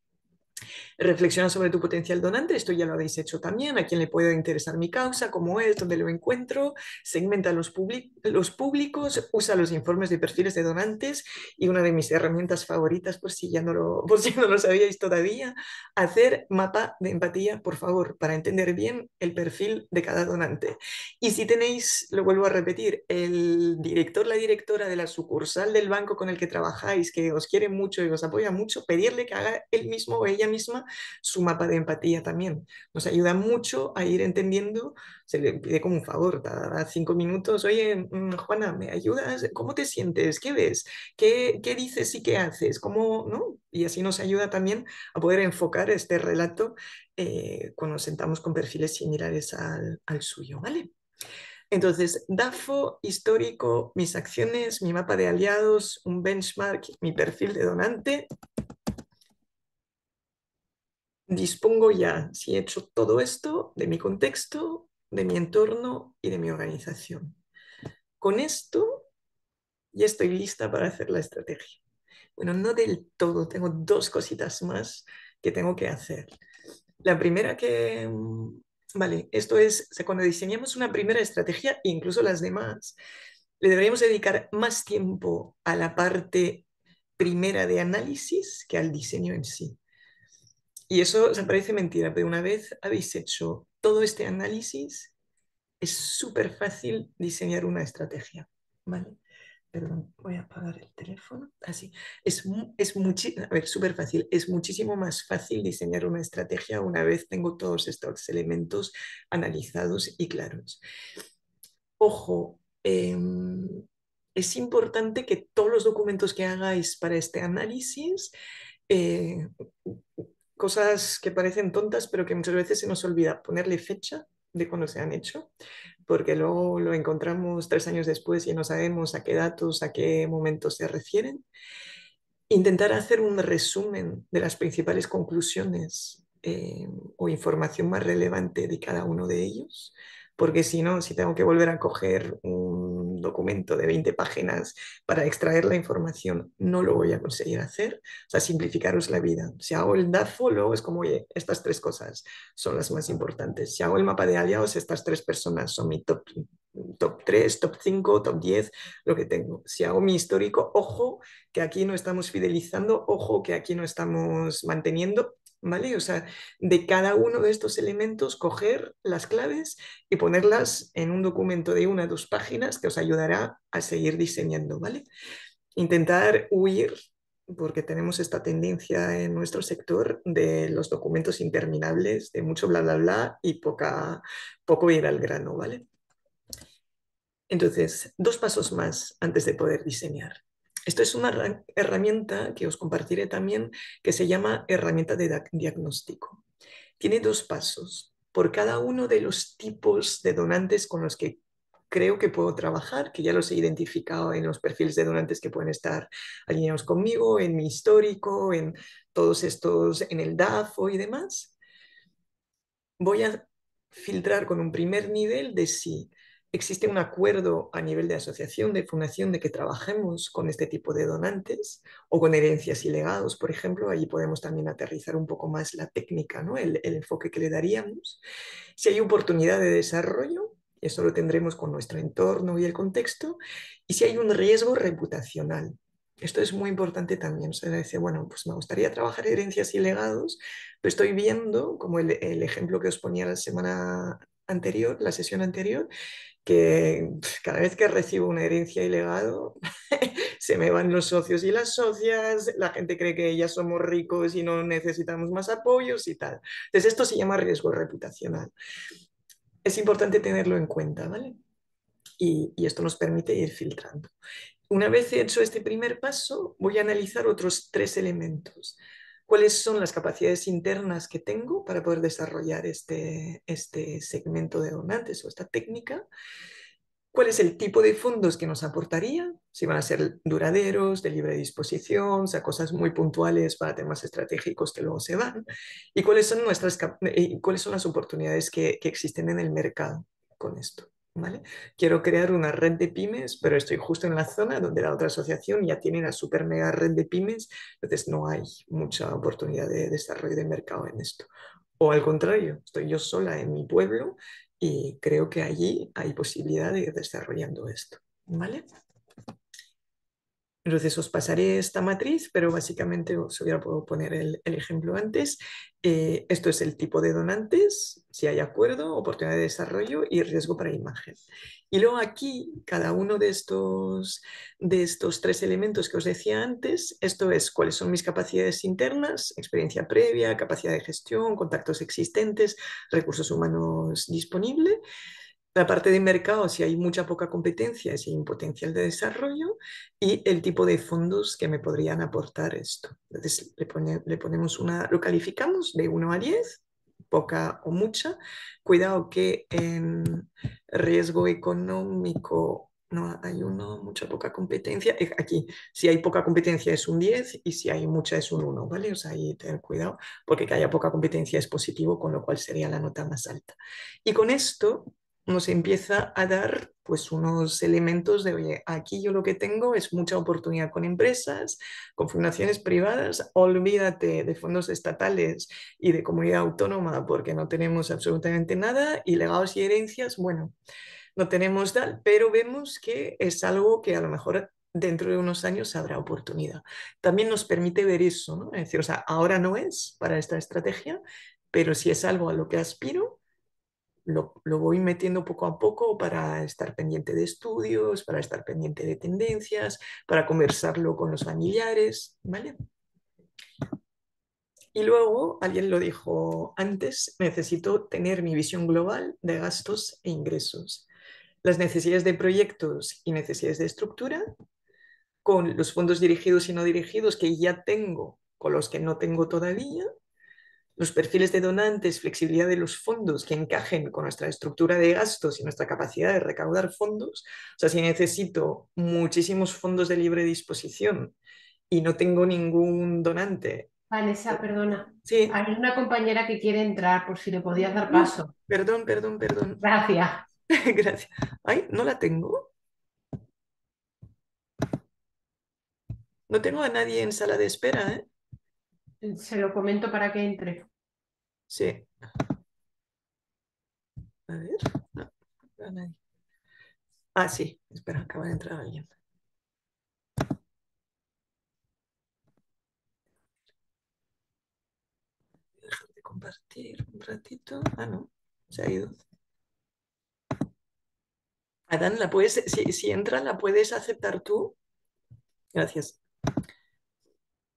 Reflexiona sobre tu potencial donante, esto ya lo habéis hecho también, a quién le puede interesar mi causa, cómo es, dónde lo encuentro, segmenta los, públicos, usa los informes de perfiles de donantes y una de mis herramientas favoritas, por si ya no lo, por si no lo sabíais todavía, hacer mapa de empatía, por favor, para entender bien el perfil de cada donante. Y si tenéis, lo vuelvo a repetir, el director, la directora de la sucursal del banco con el que trabajáis, que os quiere mucho y os apoya mucho, pedirle que haga el mismo o ella misma su mapa de empatía también. Nos ayuda mucho a ir entendiendo, se le pide como un favor, cada cinco minutos, oye, mm, Juana, ¿me ayudas? ¿Cómo te sientes? ¿Qué ves? ¿Qué, dices y qué haces? ¿Cómo, no? Y así nos ayuda también a poder enfocar este relato eh, cuando sentamos con perfiles similares al, al suyo, ¿vale? Entonces, DAFO, histórico, mis acciones, mi mapa de aliados, un benchmark, mi perfil de donante, dispongo ya, si he hecho todo esto, de mi contexto, de mi entorno y de mi organización. Con esto ya estoy lista para hacer la estrategia. Bueno, no del todo, tengo dos cositas más que tengo que hacer. La primera que, mm, vale, esto es, cuando diseñamos una primera estrategia, incluso las demás, le deberíamos dedicar más tiempo a la parte primera de análisis que al diseño en sí. Y eso os parece mentira, pero una vez habéis hecho todo este análisis, es súper fácil diseñar una estrategia. ¿vale? Perdón, voy a apagar el teléfono. Así. Ah, es, es súper fácil. Es muchísimo más fácil diseñar una estrategia una vez tengo todos estos elementos analizados y claros. Ojo, em, es importante que todos los documentos que hagáis para este análisis eh, cosas que parecen tontas, pero que muchas veces se nos olvida ponerle fecha de cuando se han hecho, porque luego lo encontramos tres años después y no sabemos a qué datos, a qué momentos se refieren. Intentar hacer un resumen de las principales conclusiones eh, o información más relevante de cada uno de ellos porque si no, si tengo que volver a coger un documento de 20 páginas para extraer la información, no lo voy a conseguir hacer. O sea, simplificaros la vida. Si hago el DAFO, luego es como, oye, estas tres cosas son las más importantes. Si hago el mapa de aliados, estas tres personas son mi top, top 3, top 5, top 10, lo que tengo. Si hago mi histórico, ojo que aquí no estamos fidelizando, ojo que aquí no estamos manteniendo, ¿vale? O sea, de cada uno de estos elementos coger las claves y ponerlas en un documento de una o dos páginas que os ayudará a seguir diseñando, ¿vale? Intentar huir porque tenemos esta tendencia en nuestro sector de los documentos interminables, de mucho bla, bla, bla y poca, poco ir al grano, ¿vale? Entonces, dos pasos más antes de poder diseñar. Esto es una herramienta que os compartiré también que se llama herramienta de diagnóstico. Tiene dos pasos. Por cada uno de los tipos de donantes con los que creo que puedo trabajar, que ya los he identificado en los perfiles de donantes que pueden estar alineados conmigo, en mi histórico, en todos estos, en el DAFO y demás, voy a filtrar con un primer nivel de si existe un acuerdo a nivel de asociación, de fundación, de que trabajemos con este tipo de donantes o con herencias y legados, por ejemplo. Allí podemos también aterrizar un poco más la técnica, ¿no? el, enfoque que le daríamos. Si hay oportunidad de desarrollo, eso lo tendremos con nuestro entorno y el contexto. Y si hay un riesgo reputacional, esto es muy importante también. Se dice, bueno, pues me gustaría trabajar herencias y legados, pero estoy viendo, como el, el, ejemplo que os ponía la semana anterior, la sesión anterior, que cada vez que recibo una herencia y legado, se me van los socios y las socias, la gente cree que ya somos ricos y no necesitamos más apoyos y tal. Entonces, esto se llama riesgo reputacional. Es importante tenerlo en cuenta, ¿vale? Y, y esto nos permite ir filtrando. Una vez hecho este primer paso, voy a analizar otros tres elementos cuáles son las capacidades internas que tengo para poder desarrollar este, este segmento de donantes o esta técnica, cuál es el tipo de fondos que nos aportaría, si van a ser duraderos, de libre disposición, o sea, cosas muy puntuales para temas estratégicos que luego se van, y cuáles son, nuestras, eh, cuáles son las oportunidades que existen en el mercado con esto. Quiero crear una red de pymes, pero estoy justo en la zona donde la otra asociación ya tiene la super mega red de pymes, entonces no hay mucha oportunidad de desarrollo de mercado en esto. O al contrario, estoy yo sola en mi pueblo y creo que allí hay posibilidad de ir desarrollando esto, entonces os pasaré esta matriz, pero básicamente os hubiera podido poner el, ejemplo antes. Eh, esto es el tipo de donantes, si hay acuerdo, oportunidad de desarrollo y riesgo para imagen. Y luego aquí, cada uno de estos, de estos tres elementos que os decía antes, esto es cuáles son mis capacidades internas, experiencia previa, capacidad de gestión, contactos existentes, recursos humanos disponibles. La parte de mercado, si hay mucha poca competencia, si hay un potencial de desarrollo y el tipo de fondos que me podrían aportar esto. Entonces le, ponemos una, lo calificamos de 1 a 10, poca o mucha. Cuidado que en riesgo económico no hay uno, mucha poca competencia. Eh, aquí, si hay poca competencia es un 10 y si hay mucha es un 1, ¿vale? O sea, que tener cuidado porque que haya poca competencia es positivo, con lo cual sería la nota más alta. Y con esto nos empieza a dar pues unos elementos de, oye, aquí yo lo que tengo es mucha oportunidad con empresas, con fundaciones privadas, olvídate de fondos estatales y de comunidad autónoma porque no tenemos absolutamente nada y legados y herencias, bueno, no tenemos tal, pero vemos que es algo que a lo mejor dentro de unos años habrá oportunidad. También nos permite ver eso, ¿no? Es decir, o sea, ahora no es para esta estrategia, pero si es algo a lo que aspiro, lo, voy metiendo poco a poco para estar pendiente de estudios, para estar pendiente de tendencias, para conversarlo con los familiares, ¿vale? Y luego, alguien lo dijo antes, necesito tener mi visión global de gastos e ingresos, las necesidades de proyectos y necesidades de estructura, con los fondos dirigidos y no dirigidos que ya tengo, con los que no tengo todavía, los perfiles de donantes, flexibilidad de los fondos que encajen con nuestra estructura de gastos y nuestra capacidad de recaudar fondos. O sea, si necesito muchísimos fondos de libre disposición y no tengo ningún donante. Vanessa, eh, perdona. Sí. Hay una compañera que quiere entrar, por si le podías dar paso. Perdón, perdón, perdón. Gracias. Gracias. Ay, no la tengo. No tengo a nadie en sala de espera, ¿eh? se lo comento para que entre. Sí. A ver, Ah, sí, espera, acaba de entrar alguien. Dejar de compartir un ratito. Ah, no, se ha ido. Adán, ¿la puedes, si, si entra, ¿la puedes aceptar tú? Gracias.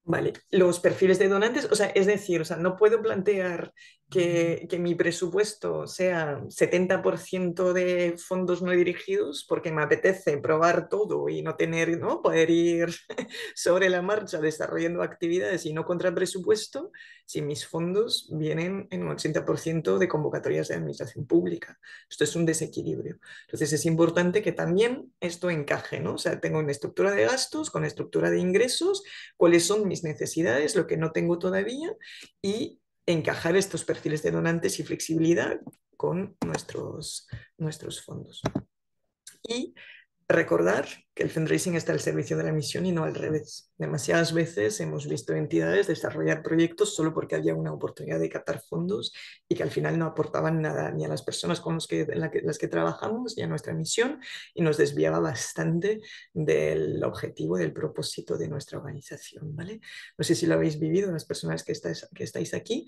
Vale, los perfiles de donantes, o sea, es decir, o sea, no puedo plantear que, mi presupuesto sea 70% de fondos no dirigidos porque me apetece probar todo y no tener, ¿no? poder ir sobre la marcha desarrollando actividades y no contra el presupuesto, si mis fondos vienen en un 80% de convocatorias de administración pública. Esto es un desequilibrio. Entonces es importante que también esto encaje, ¿no? O sea, tengo una estructura de gastos con estructura de ingresos, cuáles son mis necesidades, lo que no tengo todavía y encajar estos perfiles de donantes y flexibilidad con nuestros, nuestros fondos. Y recordar el fundraising está al servicio de la misión y no al revés. Demasiadas veces hemos visto entidades desarrollar proyectos solo porque había una oportunidad de captar fondos y que al final no aportaban nada ni a las personas con los que, las que trabajamos ni a nuestra misión y nos desviaba bastante del objetivo, del propósito de nuestra organización. ¿vale? No sé si lo habéis vivido, las personas que, estáis, que estáis aquí.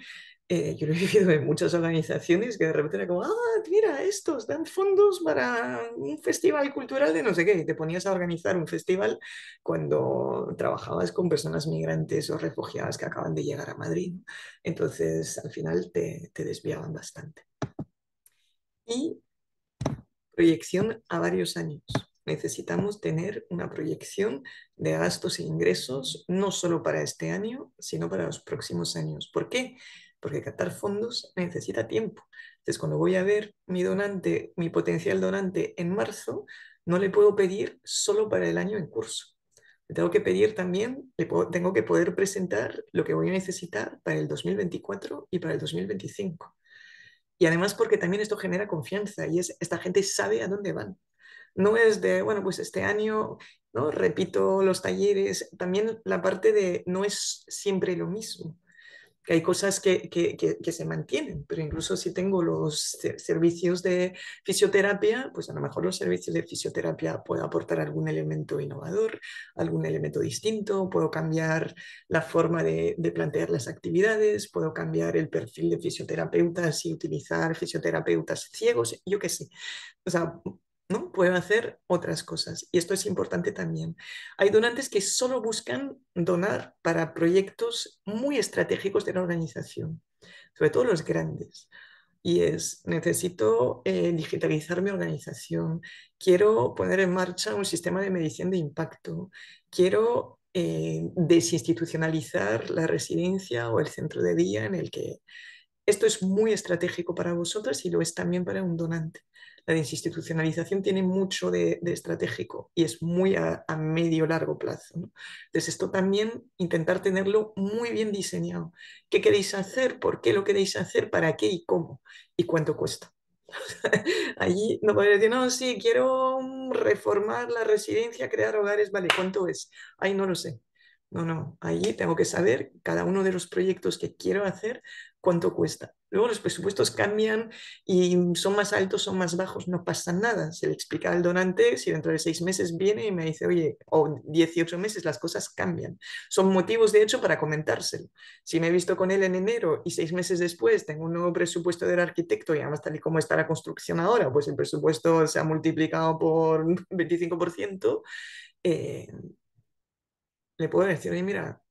Eh, yo lo he vivido en muchas organizaciones que de repente era como, ah, mira, estos dan fondos para un festival cultural de no sé qué y te ponías a organizar organizar un festival cuando trabajabas con personas migrantes o refugiadas que acaban de llegar a Madrid. Entonces, al final te, desviaban bastante. Y proyección a varios años necesitamos tener una proyección de gastos e ingresos, no solo para este año, sino para los próximos años. ¿Por qué? Porque captar fondos necesita tiempo. Entonces, cuando voy a ver mi donante, mi potencial donante en marzo, no le puedo pedir solo para el año en curso. Le tengo que pedir también, tengo que poder presentar lo que voy a necesitar para el 2024 y para el 2025. Y además porque también esto genera confianza y esta gente sabe a dónde van. No es de, bueno, pues este año, ¿no? Repito los talleres, también la parte de no es siempre lo mismo que hay cosas que, que, que, se mantienen, pero incluso si tengo los servicios de fisioterapia, pues a lo mejor los servicios de fisioterapia puedo aportar algún elemento innovador, algún elemento distinto, puedo cambiar la forma de, de plantear las actividades, puedo cambiar el perfil de fisioterapeutas y utilizar fisioterapeutas ciegos, yo qué sé. O sea, Pueden hacer otras cosas y esto es importante también. Hay donantes que solo buscan donar para proyectos muy estratégicos de la organización, sobre todo los grandes. Y es, necesito eh, digitalizar mi organización, quiero poner en marcha un sistema de medición de impacto, quiero eh, desinstitucionalizar la residencia o el centro de día en el que esto es muy estratégico para vosotras y lo es también para un donante la desinstitucionalización tiene mucho de, estratégico y es muy a, medio largo plazo. Entonces, esto también intentar tenerlo muy bien diseñado. ¿Qué queréis hacer? ¿Por qué lo queréis hacer? ¿Para qué y cómo? ¿Y cuánto cuesta? Allí no podéis decir, no, sí, quiero reformar la residencia, crear hogares, vale, ¿cuánto es? Ahí no lo sé. No, no, Allí tengo que saber cada uno de los proyectos que quiero hacer, cuánto cuesta Luego los presupuestos cambian y son más altos, son más bajos, no pasa nada. Se le explica al donante si dentro de seis meses viene y me dice, oye, o 18 meses, las cosas cambian. Son motivos, de hecho, para comentárselo. Si me he visto con él en enero y seis meses después tengo un nuevo presupuesto del arquitecto y además tal y como está la construcción ahora, pues el presupuesto se ha multiplicado por 25%, eh, le puedo decir, oye, mira,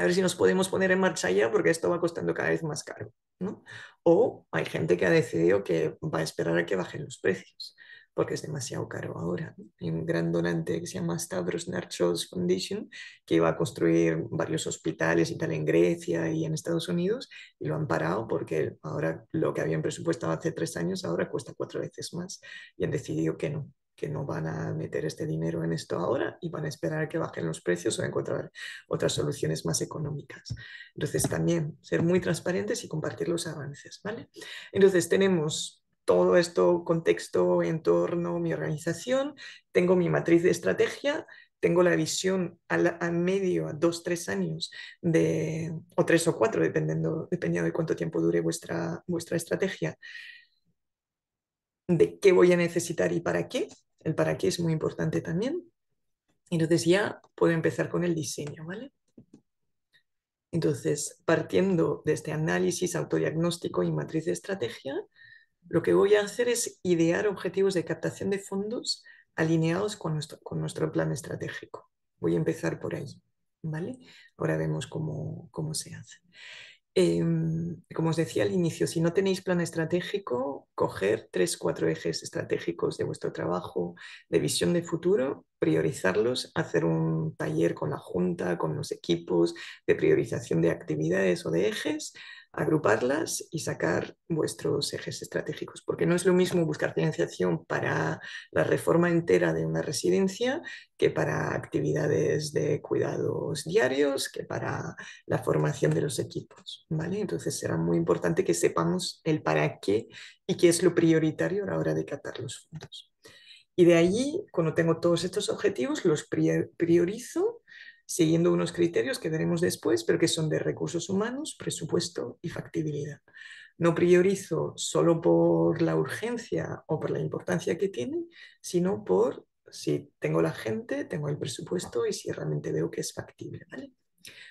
a ver si nos podemos poner en marcha ya porque esto va costando cada vez más caro. ¿no? O hay gente que ha decidido que va a esperar a que bajen los precios porque es demasiado caro ahora. Hay un gran donante que se llama Stavros Narchos Foundation que iba a construir varios hospitales y tal en Grecia y en Estados Unidos y lo han parado porque ahora lo que habían presupuestado hace tres años ahora cuesta cuatro veces más y han decidido que no, que no van a meter este dinero en esto ahora y van a esperar a que bajen los precios o a encontrar otras soluciones más económicas. Entonces, también ser muy transparentes y compartir los avances, ¿vale? Entonces, tenemos todo esto, contexto, entorno, mi organización, tengo mi matriz de estrategia, tengo la visión a, medio, a dos, tres años, de, o tres o cuatro, dependiendo, de cuánto tiempo dure vuestra, vuestra estrategia, de qué voy a necesitar y para qué, el para qué es muy importante también. Entonces ya puedo empezar con el diseño, ¿vale? Entonces, partiendo de este análisis, autodiagnóstico y matriz de estrategia, lo que voy a hacer es idear objetivos de captación de fondos alineados con nuestro, plan estratégico. Voy a empezar por ahí, ¿vale? Ahora vemos cómo se hace. Em, como os decía al inicio, si no tenéis plan estratégico, coger tres, cuatro ejes estratégicos de vuestro trabajo, de visión de futuro, priorizarlos, hacer un taller con la junta, con los equipos de priorización de actividades o de ejes, agruparlas y sacar vuestros ejes estratégicos, porque no es lo mismo buscar financiación para la reforma entera de una residencia que para actividades de cuidados diarios, que para la formación de los equipos, ¿vale? Entonces será muy importante que sepamos el para qué y qué es lo prioritario a la hora de captar los fondos. Y de allí, cuando tengo todos estos objetivos, los priorizo siguiendo unos criterios que veremos después, pero que son de recursos humanos, presupuesto y factibilidad. No priorizo solo por la urgencia o por la importancia que tiene, sino por si tengo la gente, tengo el presupuesto y si realmente veo que es factible.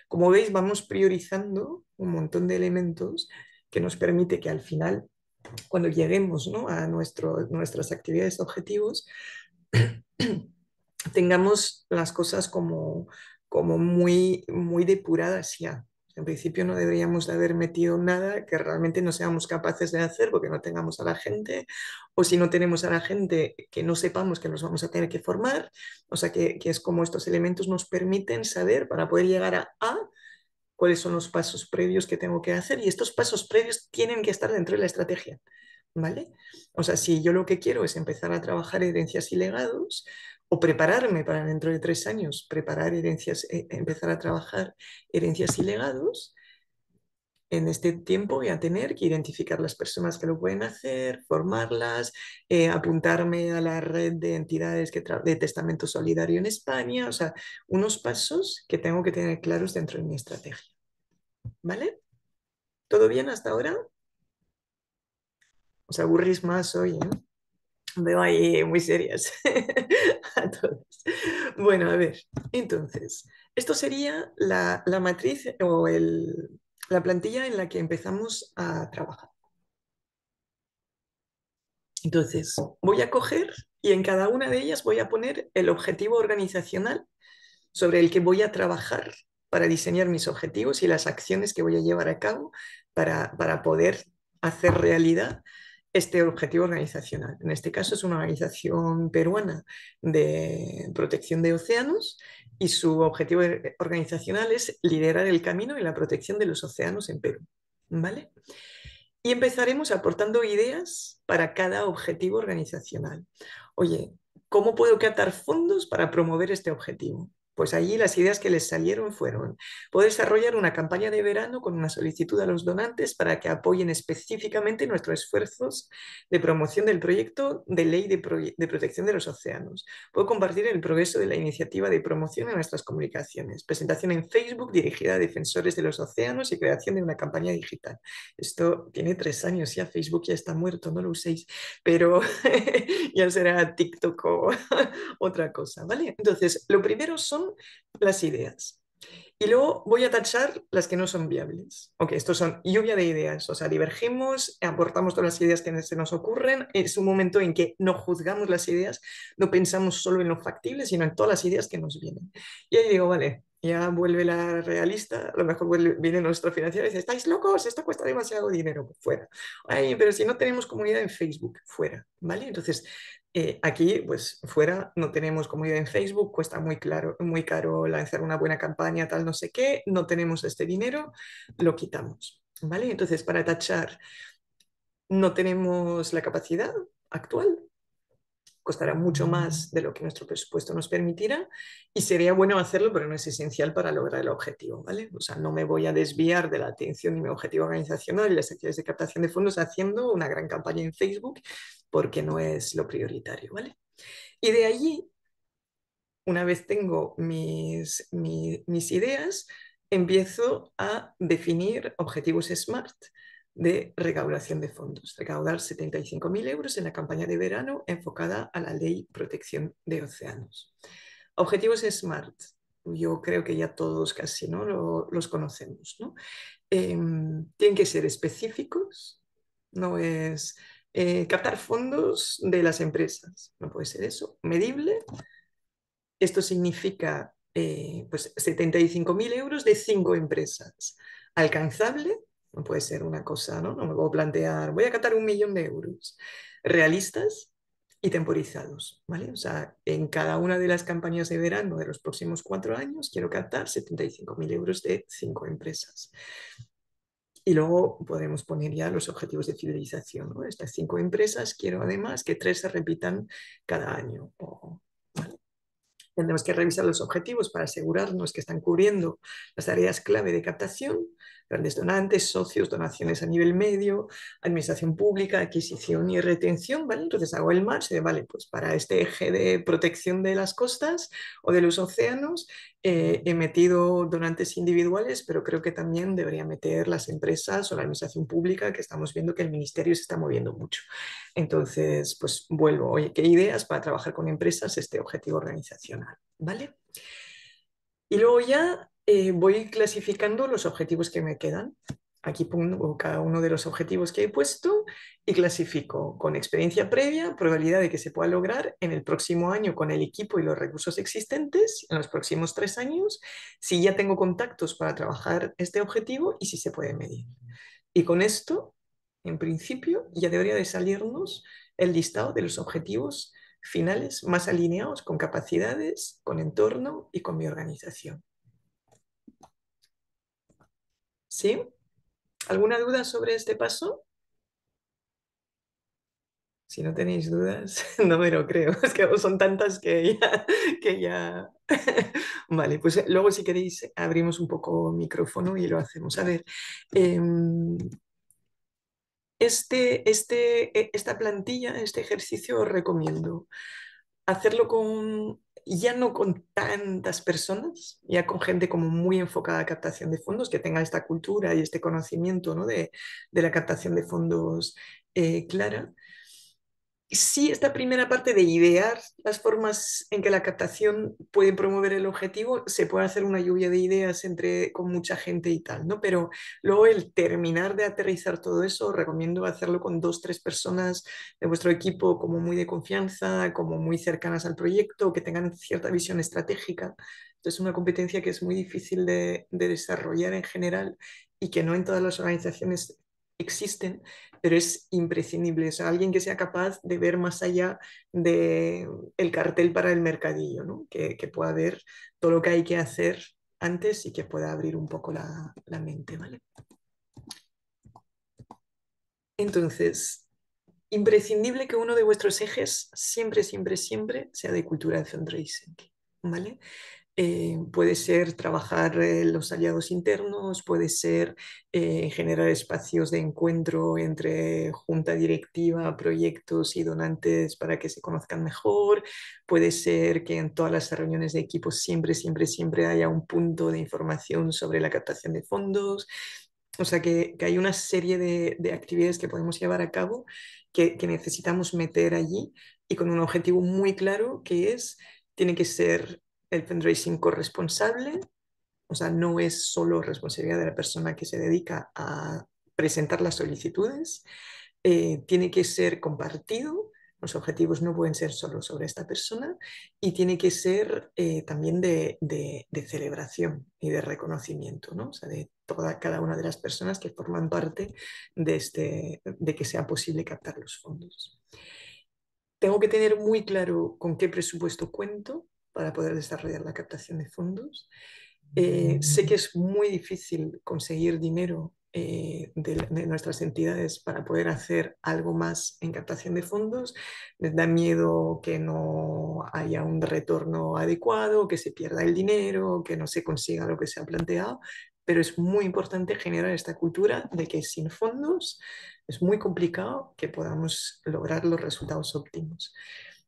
Como veis, vamos priorizando un montón de elementos que nos permite que al final, cuando lleguemos a nuestro, nuestras actividades objetivos, tengamos las cosas como, como muy, muy depuradas ya. En principio no deberíamos de haber metido nada que realmente no seamos capaces de hacer porque no tengamos a la gente o si no tenemos a la gente que no sepamos que nos vamos a tener que formar. O sea, que, es como estos elementos nos permiten saber para poder llegar a A cuáles son los pasos previos que tengo que hacer y estos pasos previos tienen que estar dentro de la estrategia. ¿Vale? O sea, si yo lo que quiero es empezar a trabajar herencias y legados, o prepararme para dentro de tres años, preparar herencias, eh, empezar a trabajar herencias y legados, en este tiempo voy a tener que identificar las personas que lo pueden hacer, formarlas, eh, apuntarme a la red de entidades que de testamento solidario en España, o sea, unos pasos que tengo que tener claros dentro de mi estrategia. ¿Vale? ¿Todo bien hasta ahora? Os aburrís más hoy, ¿eh? veo ahí muy serias a Bueno, a ver, entonces, esto sería la, la matriz o el, la plantilla en la que empezamos a trabajar. Entonces, voy a coger y en cada una de ellas voy a poner el objetivo organizacional sobre el que voy a trabajar para diseñar mis objetivos y las acciones que voy a llevar a cabo para, para poder hacer realidad este objetivo organizacional. En este caso es una organización peruana de protección de océanos y su objetivo organizacional es liderar el camino y la protección de los océanos en Perú. ¿Vale? Y empezaremos aportando ideas para cada objetivo organizacional. Oye, ¿cómo puedo captar fondos para promover este objetivo? Pues allí las ideas que les salieron fueron poder desarrollar una campaña de verano con una solicitud a los donantes para que apoyen específicamente nuestros esfuerzos de promoción del proyecto de ley de, protección de los océanos. Puedo compartir el progreso de la iniciativa de promoción en nuestras comunicaciones. Presentación en Facebook dirigida a defensores de los océanos y creación de una campaña digital. Esto tiene tres años, ya Facebook ya está muerto, no lo uséis, pero ya será TikTok o otra cosa, ¿vale? Entonces, lo primero son las ideas. Y luego voy a tachar las que no son viables. Ok, esto son lluvia de ideas, o sea, divergimos, aportamos todas las ideas que se nos ocurren. Es un momento en que no juzgamos las ideas, no pensamos solo en lo factible, sino en todas las ideas que nos vienen. Y ahí digo, vale, ya vuelve la realista, a lo mejor viene nuestro financiero y dice, estáis locos, esto cuesta demasiado dinero, fuera. Ay, pero si no tenemos comunidad en Facebook, fuera, ¿vale? Entonces, eh, aquí, pues fuera, no tenemos como comunidad en Facebook, cuesta muy, claro, muy caro lanzar una buena campaña, tal, no sé qué, no tenemos este dinero, lo quitamos. ¿Vale? Entonces, para tachar, no tenemos la capacidad actual, costará mucho más de lo que nuestro presupuesto nos permitirá y sería bueno hacerlo, pero no es esencial para lograr el objetivo, ¿vale? O sea, no me voy a desviar de la atención y mi objetivo organizacional y las actividades de captación de fondos haciendo una gran campaña en Facebook porque no es lo prioritario, ¿vale? Y de allí, una vez tengo mis, mis ideas, empiezo a definir objetivos SMART de recaudación de fondos, recaudar 75.000 euros en la campaña de verano enfocada a la ley protección de océanos. Objetivos SMART, yo creo que ya todos casi ¿no? los conocemos. ¿no? Em, tienen que ser específicos, no es eh, captar fondos de las empresas, no puede ser eso, medible. Esto significa 75.000 eh, pues, euros de cinco empresas, alcanzable no puede ser una cosa, ¿no? No me puedo plantear, voy a captar un millón de euros. Realistas y temporizados, ¿vale? O sea, en cada una de las campañas de verano de los próximos cuatro años quiero captar 75.000 euros de cinco empresas. Y luego podemos poner ya los objetivos de fidelización. ¿no? Estas cinco empresas quiero además que tres se repitan cada año Tendremos que revisar los objetivos para asegurarnos que están cubriendo las áreas clave de captación, grandes donantes, socios, donaciones a nivel medio, administración pública, adquisición y retención, ¿vale? Entonces hago el marche de, vale, pues para este eje de protección de las costas o de los océanos, eh, he metido donantes individuales, pero creo que también debería meter las empresas o la administración pública, que estamos viendo que el ministerio se está moviendo mucho. Entonces, pues vuelvo, oye, ¿qué ideas para trabajar con empresas este objetivo organizacional? ¿Vale? Y luego ya eh, voy clasificando los objetivos que me quedan aquí pongo cada uno de los objetivos que he puesto y clasifico con experiencia previa, probabilidad de que se pueda lograr en el próximo año con el equipo y los recursos existentes, en los próximos tres años, si ya tengo contactos para trabajar este objetivo y si se puede medir. Y con esto, en principio, ya debería de salirnos el listado de los objetivos finales más alineados con capacidades, con entorno y con mi organización. ¿Sí? ¿Alguna duda sobre este paso? Si no tenéis dudas, no me lo creo. Es que son tantas que ya... Que ya... Vale, pues eh, luego si queréis abrimos un poco el micrófono y lo hacemos. A ver, em, este, este, e, esta plantilla, este ejercicio os recomiendo hacerlo con ya no con tantas personas, ya con gente como muy enfocada a captación de fondos, que tenga esta cultura y este conocimiento de, la captación de fondos eh, clara, sí esta primera parte de idear las formas en que la captación puede promover el objetivo, se puede hacer una lluvia de ideas entre, con mucha gente y tal, ¿no? Pero luego el terminar de aterrizar todo eso, recomiendo hacerlo con dos, tres personas de vuestro equipo como muy de confianza, como muy cercanas al proyecto, que tengan cierta visión estratégica. Entonces, una competencia que es muy difícil de desarrollar en general y que no en todas las organizaciones existen, pero es imprescindible. O alguien que sea capaz de ver más allá del el cartel para el mercadillo, que, pueda ver todo lo que hay que hacer antes y que pueda abrir un poco la, mente. ¿vale? Entonces, imprescindible que uno de vuestros ejes siempre, siempre, siempre sea de cultura de fundraising. ¿Vale? Eh, puede ser trabajar eh, los aliados internos, puede ser eh, generar espacios de encuentro entre junta directiva, proyectos y donantes para que se conozcan mejor, puede ser que en todas las reuniones de equipo siempre, siempre, siempre haya un punto de información sobre la captación de fondos. O sea que, hay una serie de, actividades que podemos llevar a cabo que necesitamos meter allí y con un objetivo muy claro que es, tiene que ser el fundraising corresponsable, o sea, no es solo responsabilidad de la persona que se dedica a presentar las solicitudes, eh, tiene que ser compartido, los objetivos no pueden ser solo sobre esta persona y tiene que ser eh, también de, celebración y de reconocimiento, ¿no? o sea, de toda cada una de las personas que forman parte de, este, de que sea posible captar los fondos. Tengo que tener muy claro con qué presupuesto cuento, para poder desarrollar la captación de fondos. Eh, sé que es muy difícil conseguir dinero eh, de, de, nuestras entidades para poder hacer algo más en captación de fondos. Les da miedo que no haya un retorno adecuado, que se pierda el dinero, que no se consiga lo que se ha planteado. Pero es muy importante generar esta cultura de que sin fondos es muy complicado que podamos lograr los resultados óptimos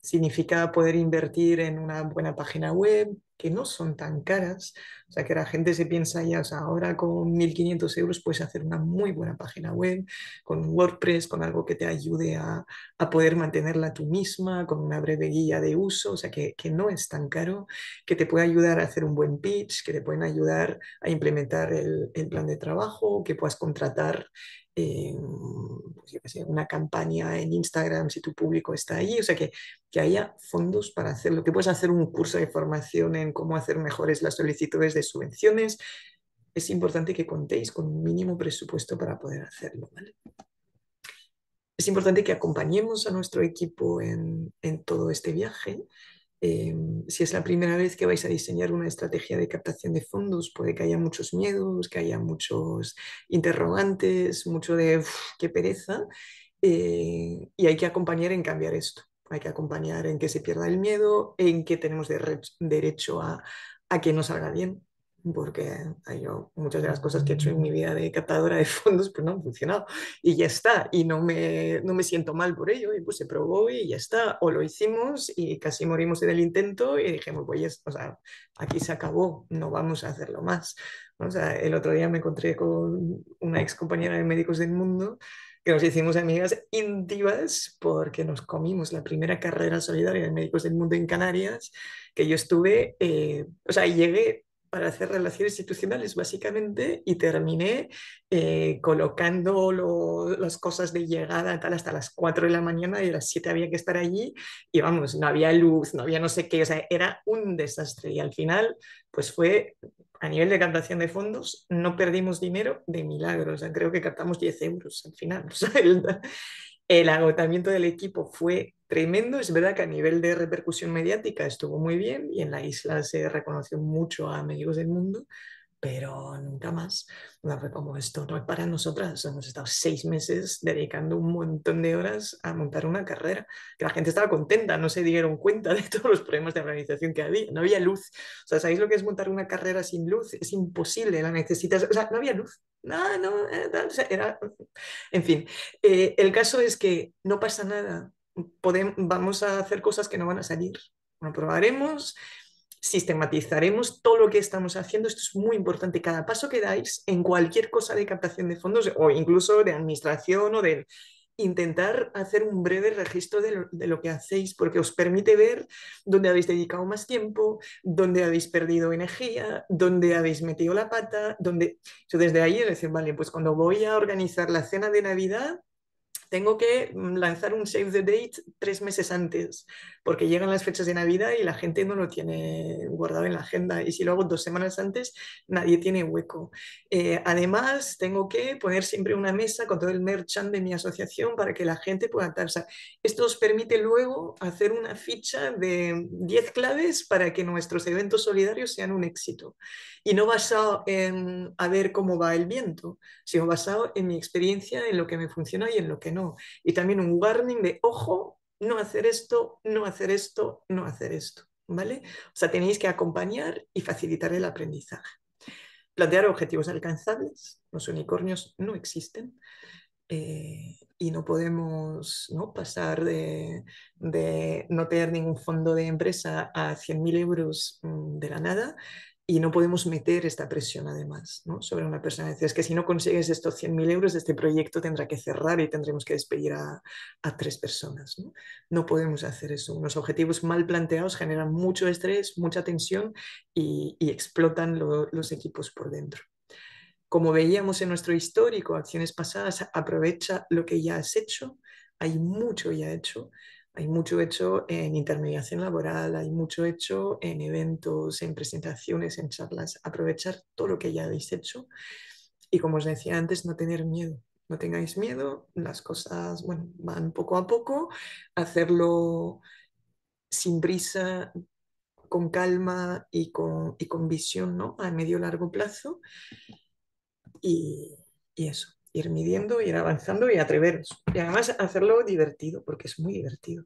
significa poder invertir en una buena página web, que no son tan caras. O sea, que la gente se piensa ya, o sea, ahora con 1.500 euros puedes hacer una muy buena página web, con WordPress, con algo que te ayude a, poder mantenerla tú misma, con una breve guía de uso, o sea, que, que, no es tan caro, que te puede ayudar a hacer un buen pitch, que te pueden ayudar a implementar el, el plan de trabajo, que puedas contratar pues, una campaña en Instagram si tu público está allí, o sea, que, haya fondos para hacerlo, que puedes hacer un curso de formación en cómo hacer mejores las solicitudes de subvenciones. Es importante que contéis con un mínimo presupuesto para poder hacerlo. Es importante que acompañemos a nuestro equipo en, en todo este viaje Em, si es la primera vez que vais a diseñar una estrategia de captación de fondos, puede que haya muchos miedos, que haya muchos interrogantes, mucho de qué pereza, eh, y hay que acompañar en cambiar esto. Hay que acompañar en que se pierda el miedo, en que tenemos derecho a, a que no salga bien, porque yo muchas de las cosas que he hecho en mi vida de catadora de fondos pues no han funcionado y ya está y no me, no me siento mal por ello y pues se probó y ya está o lo hicimos y casi morimos en el intento y dijimos pues o sea, aquí se acabó no vamos a hacerlo más o sea, el otro día me encontré con una ex compañera de Médicos del Mundo que nos hicimos amigas íntimas porque nos comimos la primera carrera solidaria de Médicos del Mundo en Canarias, que yo estuve, eh, o sea, llegué para hacer relaciones institucionales básicamente y terminé eh, colocando las cosas de llegada tal hasta las 4 de la mañana y a las 7 había que estar allí y vamos, no había luz, no había no sé qué, o sea, era un desastre y al final pues fue a nivel de captación de fondos, no perdimos dinero de milagros. O sea, creo que captamos 10 euros al final. O el agotamiento del equipo fue tremendo. Es verdad que a nivel de repercusión mediática estuvo muy bien y en la isla se reconoció mucho a amigos del mundo, pero nunca más. No fue como esto no es para nosotras, hemos estado seis meses dedicando un montón de horas a montar una carrera, que la gente estaba contenta, no se dieron cuenta de todos los problemas de organización que había, no había luz. O sea, ¿sabéis lo que es montar una carrera sin luz? Es imposible, la necesitas, o sea, no había luz. No, no, eh, En fin, eh, el caso es que no pasa nada, Podemos, vamos a hacer cosas que no van a salir, lo probaremos, sistematizaremos todo lo que estamos haciendo. Esto es muy importante. Cada paso que dais en cualquier cosa de captación de fondos o incluso de administración o de intentar hacer un breve registro de lo, que hacéis porque os permite ver dónde habéis dedicado más tiempo, dónde habéis perdido energía, dónde habéis metido la pata, dónde... Yo desde ahí es decir, vale, pues cuando voy a organizar la cena de Navidad, tengo que mm, lanzar un save the date tres meses antes, porque llegan las fechas de Navidad y la gente no lo tiene guardado en la agenda. Y si lo hago dos semanas antes, nadie tiene hueco. Eh, además, tengo que poner siempre una mesa con todo el merchant de mi asociación para que la gente pueda estar. esto nos permite luego hacer una ficha de 10 claves para que nuestros eventos solidarios sean un éxito y no basado en a ver cómo va el viento, sino basado en mi experiencia, en lo que me funciona y en lo que no. Y también un warning de, ojo, no hacer esto, no hacer esto, no hacer esto. ¿Vale? O sea, tenéis que acompañar y facilitar el aprendizaje. Plantear objetivos alcanzables. Los unicornios no existen. Eh, y no podemos pasar de, de, no tener ningún fondo de empresa a 100.000 euros mm, de la nada y no podemos meter esta presión además sobre una persona. Decir, es que si no consigues estos 100.000 euros, este proyecto tendrá que cerrar y tendremos que despedir a, tres personas. ¿no? podemos hacer eso. Unos objetivos mal planteados generan mucho estrés, mucha tensión y, explotan los equipos por dentro. Como veíamos en nuestro histórico, acciones pasadas, aprovecha lo que ya has hecho. Hay mucho ya hecho hay mucho hecho en intermediación laboral, hay mucho hecho en eventos, en presentaciones, en charlas. Aprovechar todo lo que ya habéis hecho y, como os decía antes, no tener miedo. No tengáis miedo, las cosas bueno, van poco a poco, hacerlo sin prisa, con calma y con, con visión ¿no? a medio largo plazo. Y, y eso ir midiendo, ir avanzando y atreveros. Y además hacerlo divertido, porque es muy divertido.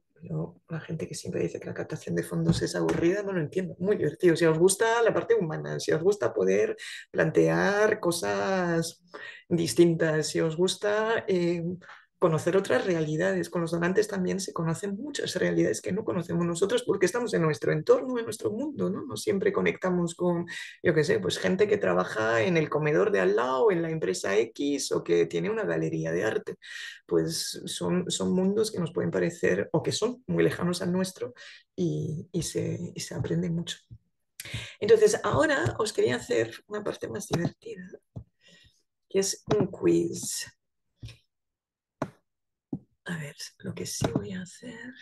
la gente que siempre dice que la captación de fondos es aburrida, no lo entiendo. Muy divertido. Si os gusta la parte humana, si os gusta poder plantear cosas distintas, si os gusta... Eh, conocer otras realidades. Con los donantes también se conocen muchas realidades que no conocemos nosotros porque estamos en nuestro entorno, en nuestro mundo, ¿no? No siempre conectamos con, yo qué sé, pues gente que trabaja en el comedor de al lado, en la empresa X o que tiene una galería de arte. Pues son, son mundos que nos pueden parecer o que son muy lejanos al nuestro y, se, y se aprende mucho. Entonces, ahora os quería hacer una parte más divertida, que es un quiz. A ver, lo que sí voy a hacer,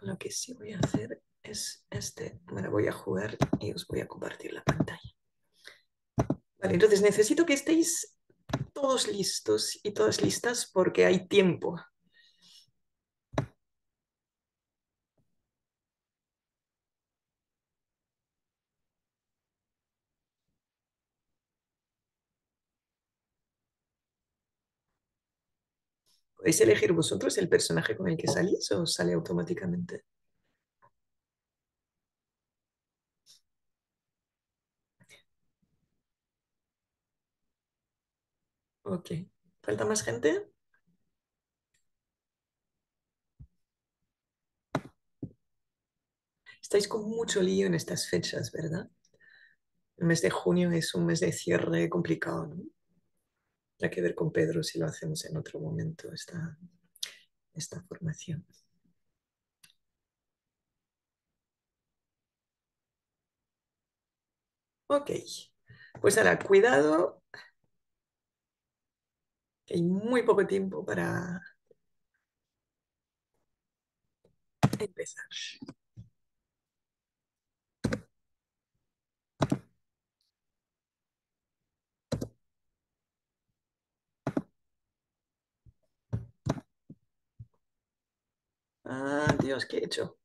lo que sí voy a hacer es este, me voy a jugar y os voy a compartir la pantalla. Vale, entonces necesito que estéis todos listos y todas listas porque hay tiempo ¿Podéis elegir vosotros el personaje con el que salís o sale automáticamente? Ok. ¿Falta más gente? Estáis con mucho lío en estas fechas, ¿verdad? El mes de junio es un mes de cierre complicado, ¿no? que ver con Pedro si lo hacemos en otro momento esta, esta formación. Ok, pues ahora, cuidado, hay muy poco tiempo para empezar. Que he hecho?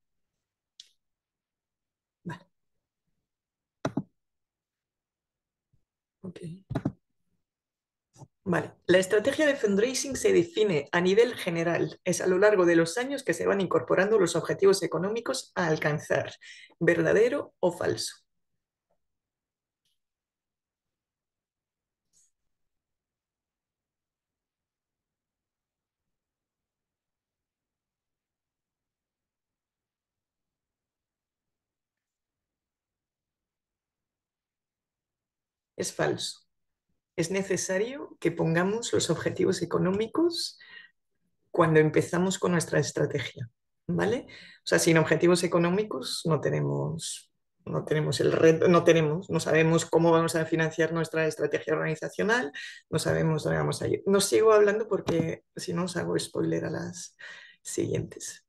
Vale. La estrategia de fundraising se define a nivel general. Es a lo largo de los años que se van incorporando los objetivos económicos a alcanzar, verdadero o falso. es falso. Es necesario que pongamos los objetivos económicos cuando empezamos con nuestra estrategia, ¿vale? O sea, sin objetivos económicos no tenemos, no tenemos el reto, no tenemos, no sabemos cómo vamos a financiar nuestra estrategia organizacional, no sabemos dónde vamos a ir. No sigo hablando porque si no os hago spoiler a las siguientes.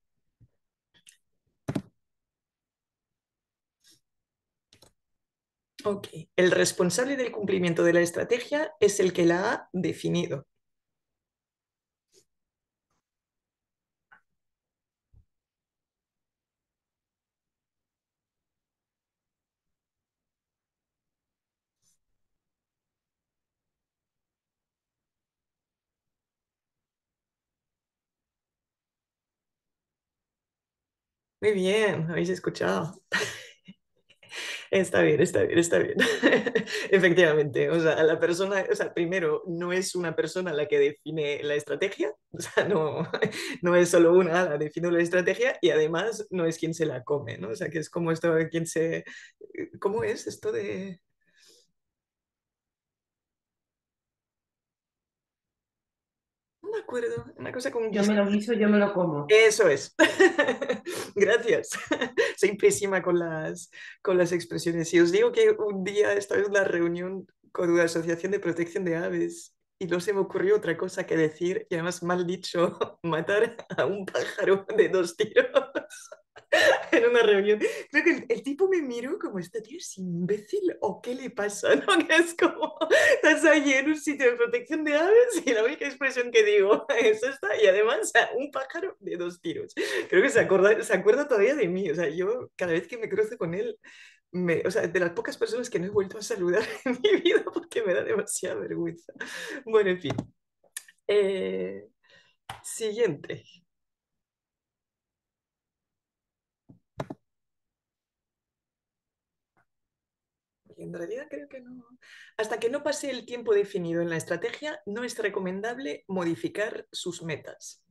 Ok. El responsable del cumplimiento de la estrategia es el que la ha definido. Muy bien, habéis escuchado. Está bien, está bien, está bien. Efectivamente, o sea, la persona, o sea, primero, no es una persona la que define la estrategia, o sea, no, no es solo una la que define la estrategia y además no es quien se la come, ¿no? O sea, que es como esto, quien se, ¿cómo es esto de Una cosa con Yo me lo guiso, yo me lo como. Eso es. Gracias. Soy pésima con las, con las expresiones. Y os digo que un día estaba en una reunión con una Asociación de Protección de Aves y no se me ocurrió otra cosa que decir, y además mal dicho, matar a un pájaro de dos tiros. en una reunión. Creo que el, tipo me miró como, ¿este tío es imbécil o qué le pasa? ¿No? Que es como, estás allí en un sitio de protección de aves y la única expresión que digo es esta y además un pájaro de dos tiros. Creo que se acuerda, se acuerda todavía de mí. O sea, yo cada vez que me cruzo con él, me, o sea, de las pocas personas que no he vuelto a saludar en mi vida porque me da demasiada vergüenza. Bueno, en fin. Eh, siguiente. en realidad creo que no. Hasta que no pase el tiempo definido en la estrategia, no es recomendable modificar sus metas.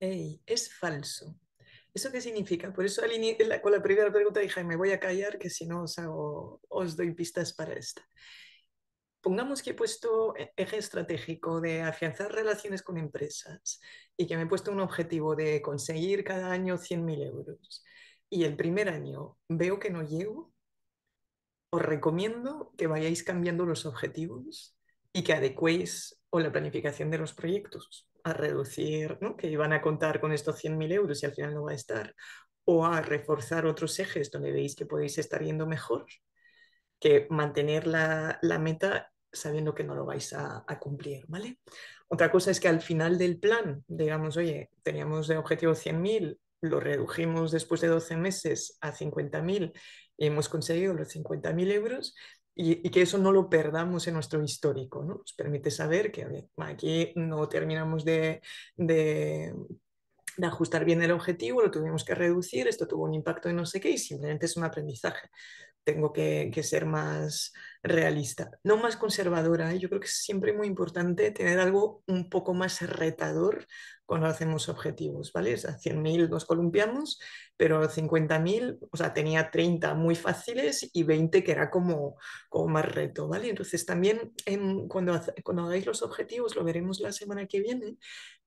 Hey, es falso. ¿Eso qué significa? Por eso con la primera pregunta dije, me voy a callar, que si no os, hago, doy pistas para esta. Pongamos que he puesto e-, eje estratégico de afianzar relaciones con empresas y que me he puesto un objetivo de conseguir cada año 100.000 euros y el primer año veo que no llego, os recomiendo que vayáis cambiando los objetivos y que adecuéis o la planificación de los proyectos a reducir, que iban a contar con estos 100.000 euros y al final no va a estar, o a reforzar otros ejes donde veis que podéis estar yendo mejor, que mantener la, meta sabiendo que no lo vais a, cumplir, ¿vale? Otra cosa es que al final del plan, digamos, oye, teníamos de objetivo 100.000, lo redujimos después de 12 meses a 50.000 y hemos conseguido los 50.000 euros, y, que eso no lo perdamos en nuestro histórico, ¿no? Nos permite saber que aquí no terminamos de, de de ajustar bien el objetivo, lo tuvimos que reducir, esto tuvo un impacto de no sé qué y simplemente es un aprendizaje tengo que, ser más realista, no más conservadora. ¿eh? Yo creo que es siempre muy importante tener algo un poco más retador cuando hacemos objetivos, ¿vale? O 100.000 nos columpiamos, pero 50.000, o sea, tenía 30 muy fáciles y 20 que era como, como más reto, ¿vale? Entonces también cuando, cuando hagáis los objetivos, lo veremos la semana que viene,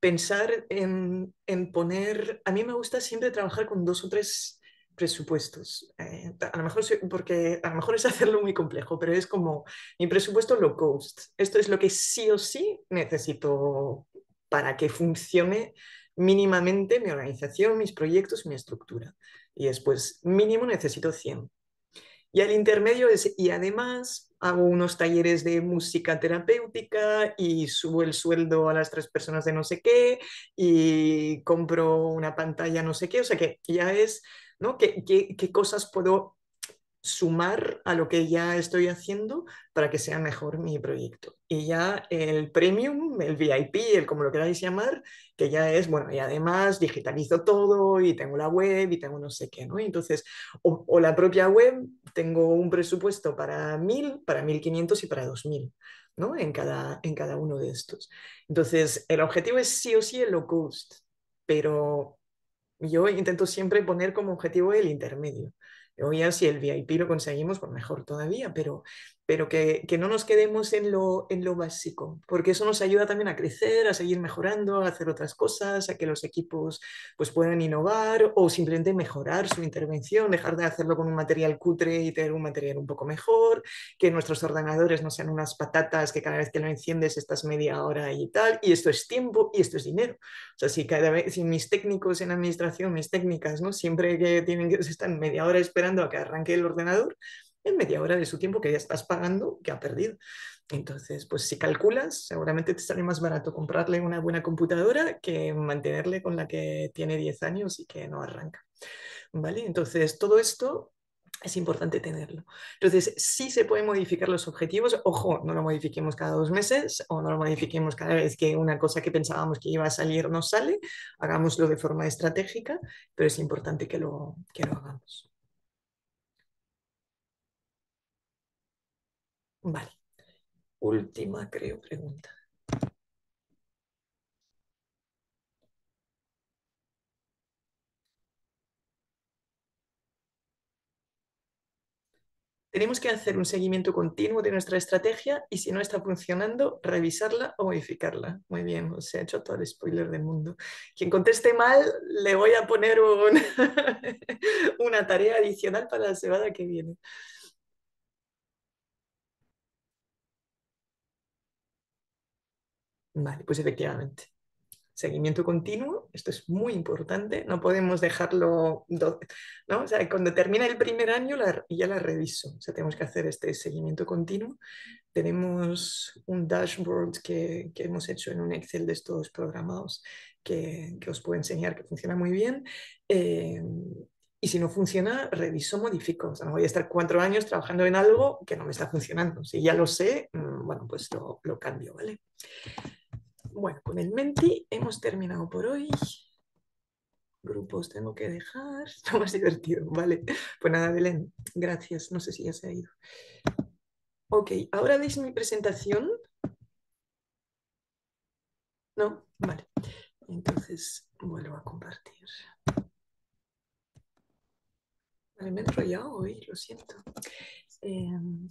pensar en, en poner, a mí me gusta siempre trabajar con dos o tres presupuestos. Eh, a lo mejor porque a lo mejor es hacerlo muy complejo, pero es como mi presupuesto low cost. Esto es lo que sí o sí necesito para que funcione mínimamente mi organización, mis proyectos, mi estructura. Y después, mínimo necesito 100. Y al intermedio es, y además hago unos talleres de música terapéutica y subo el sueldo a las tres personas de no sé qué y compro una pantalla no sé qué. O sea que ya es ¿no? ¿Qué, qué, qué cosas puedo sumar a lo que ya estoy haciendo para que sea mejor mi proyecto. Y ya el premium, el VIP, el como lo queráis llamar, que ya es, bueno, y además digitalizo todo y tengo la web y tengo no sé qué, ¿no? Entonces, o, la propia web, tengo un presupuesto para 1000, para 1500 y para 2000. ¿no? En, cada, en cada uno de estos. Entonces, el objetivo es sí o sí el low cost, pero yo intento siempre poner como objetivo el intermedio. hoy si el VIP lo conseguimos, pues mejor todavía, pero pero que, no nos quedemos en lo, básico, porque eso nos ayuda también a crecer, a seguir mejorando, a hacer otras cosas, a que los equipos pues, puedan innovar o simplemente mejorar su intervención, dejar de hacerlo con un material cutre y tener un material un poco mejor, que nuestros ordenadores no sean unas patatas que cada vez que lo enciendes estás media hora y tal, y esto es tiempo y esto es dinero. O sea, si, cada vez, mis técnicos en administración, mis técnicas, ¿no? siempre que tienen que están media hora esperando a que arranque el ordenador, media hora de su tiempo que ya estás pagando que ha perdido. Entonces, pues si calculas, seguramente te sale más barato comprarle una buena computadora que mantenerle con la que tiene 10 años y que no arranca. ¿Vale? Entonces, todo esto es importante tenerlo. Entonces, sí se pueden modificar los objetivos. Ojo, no lo modifiquemos cada dos meses o no lo modifiquemos cada vez que una cosa que pensábamos que iba a salir no sale. Hagámoslo de forma estratégica, pero es importante que lo, que lo hagamos. Vale. Última, creo, pregunta. Tenemos que hacer un seguimiento continuo de nuestra estrategia y si no está funcionando, revisarla o modificarla. Muy bien, se ha hecho todo el spoiler del mundo. Quien conteste mal, le voy a poner una tarea adicional para la semana que viene. Vale, pues efectivamente. Seguimiento continuo, esto es muy importante, no podemos dejarlo, ¿no? cuando termina el primer año ya la reviso, sea, tenemos que hacer este seguimiento continuo. Tenemos un dashboard que, hemos hecho en un Excel de estos programados que, os puedo enseñar que funciona muy bien. Eh, y si no funciona, reviso, modifico. O sea, no voy a estar cuatro años trabajando en algo que no me está funcionando. Si ya lo sé, mm, bueno, pues lo, lo cambio, ¿vale? Bueno, con el Menti hemos terminado por hoy. Grupos tengo que dejar. Lo más divertido, ¿vale? Pues nada, Belén, gracias. No sé si ya se ha ido. Ok, ¿ahora veis mi presentación? ¿No? Vale. Entonces vuelvo a compartir. Vale, me he enrollado hoy, lo siento. Em,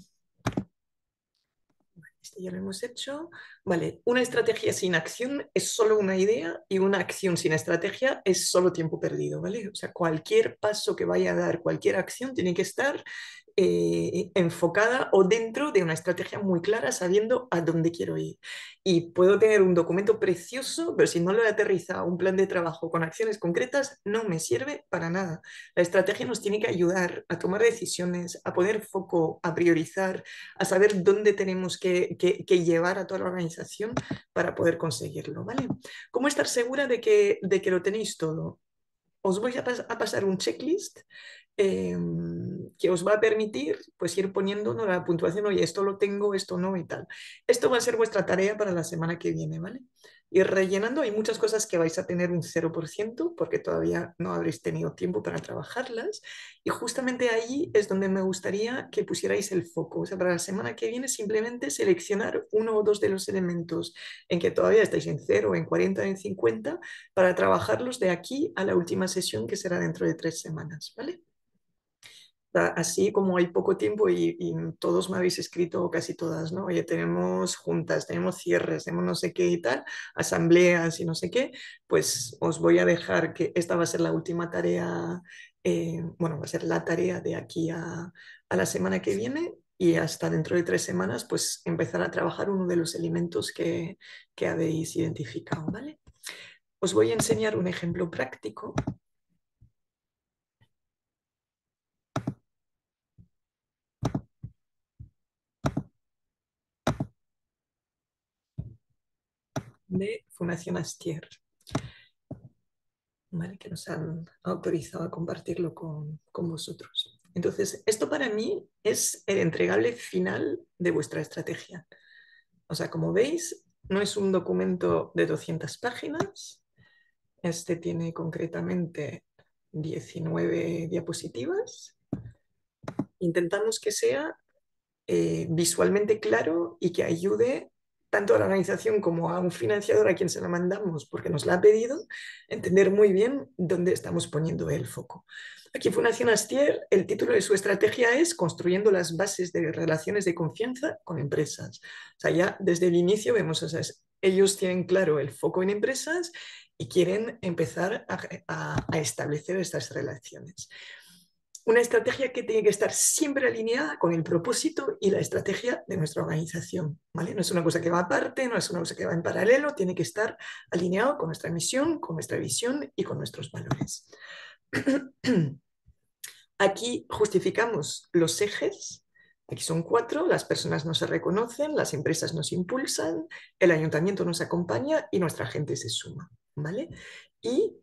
ya lo hemos hecho. Vale, una estrategia sin acción es solo una idea y una acción sin estrategia es solo tiempo perdido, ¿vale? O sea, cualquier paso que vaya a dar, cualquier acción tiene que estar eh, enfocada o dentro de una estrategia muy clara, sabiendo a dónde quiero ir. Y puedo tener un documento precioso, pero si no lo he aterrizado, un plan de trabajo con acciones concretas, no me sirve para nada. La estrategia nos tiene que ayudar a tomar decisiones, a poner foco, a priorizar, a saber dónde tenemos que, llevar a toda la organización para poder conseguirlo. ¿vale? ¿Cómo estar segura de que, de que lo tenéis todo? os voy a, pasar un checklist Em, que os va a permitir pues ir poniendo la puntuación, oye, esto lo tengo, esto no y tal. Esto va a ser vuestra tarea para la semana que viene, ¿vale? Ir rellenando, hay muchas cosas que vais a tener un 0% porque todavía no habréis tenido tiempo para trabajarlas y justamente ahí es donde me gustaría que pusierais el foco. O sea, para la semana que viene simplemente seleccionar uno o dos de los elementos en que todavía estáis en 0, en 40, en 50 para trabajarlos de aquí a la última sesión que será dentro de tres semanas, ¿vale? así como hay poco tiempo y, todos me habéis escrito, casi todas, ¿no? Oye, tenemos juntas, tenemos cierres, tenemos no sé qué y tal, asambleas y no sé qué, pues os voy a dejar que esta va a ser la última tarea, eh, bueno, va a ser la tarea de aquí a, la semana que viene y hasta dentro de tres semanas, pues empezar a trabajar uno de los elementos que, que habéis identificado, ¿vale? Os voy a enseñar un ejemplo práctico de Fundación Astier, que nos han autorizado a compartirlo con, vosotros. Entonces, esto para mí es el entregable final de vuestra estrategia. O sea, como veis, no es un documento de 200 páginas. Este tiene concretamente 19 diapositivas. Intentamos que sea eh, visualmente claro y que ayude tanto a la organización como a un financiador a quien se la mandamos porque nos la ha pedido, entender muy bien dónde estamos poniendo el foco. Aquí Fundación Astier, el título de su estrategia es Construyendo las bases de relaciones de confianza con empresas. O sea, ya desde el inicio vemos, que ellos tienen claro el foco en empresas y quieren empezar a establecer estas relaciones una estrategia que tiene que estar siempre alineada con el propósito y la estrategia de nuestra organización. ¿vale? No es una cosa que va aparte, no es una cosa que va en paralelo, tiene que estar alineado con nuestra misión, con nuestra visión y con nuestros valores. Aquí justificamos los ejes. Aquí son cuatro, las personas no se reconocen, las empresas nos impulsan, el ayuntamiento nos acompaña y nuestra gente se suma. ¿vale? Y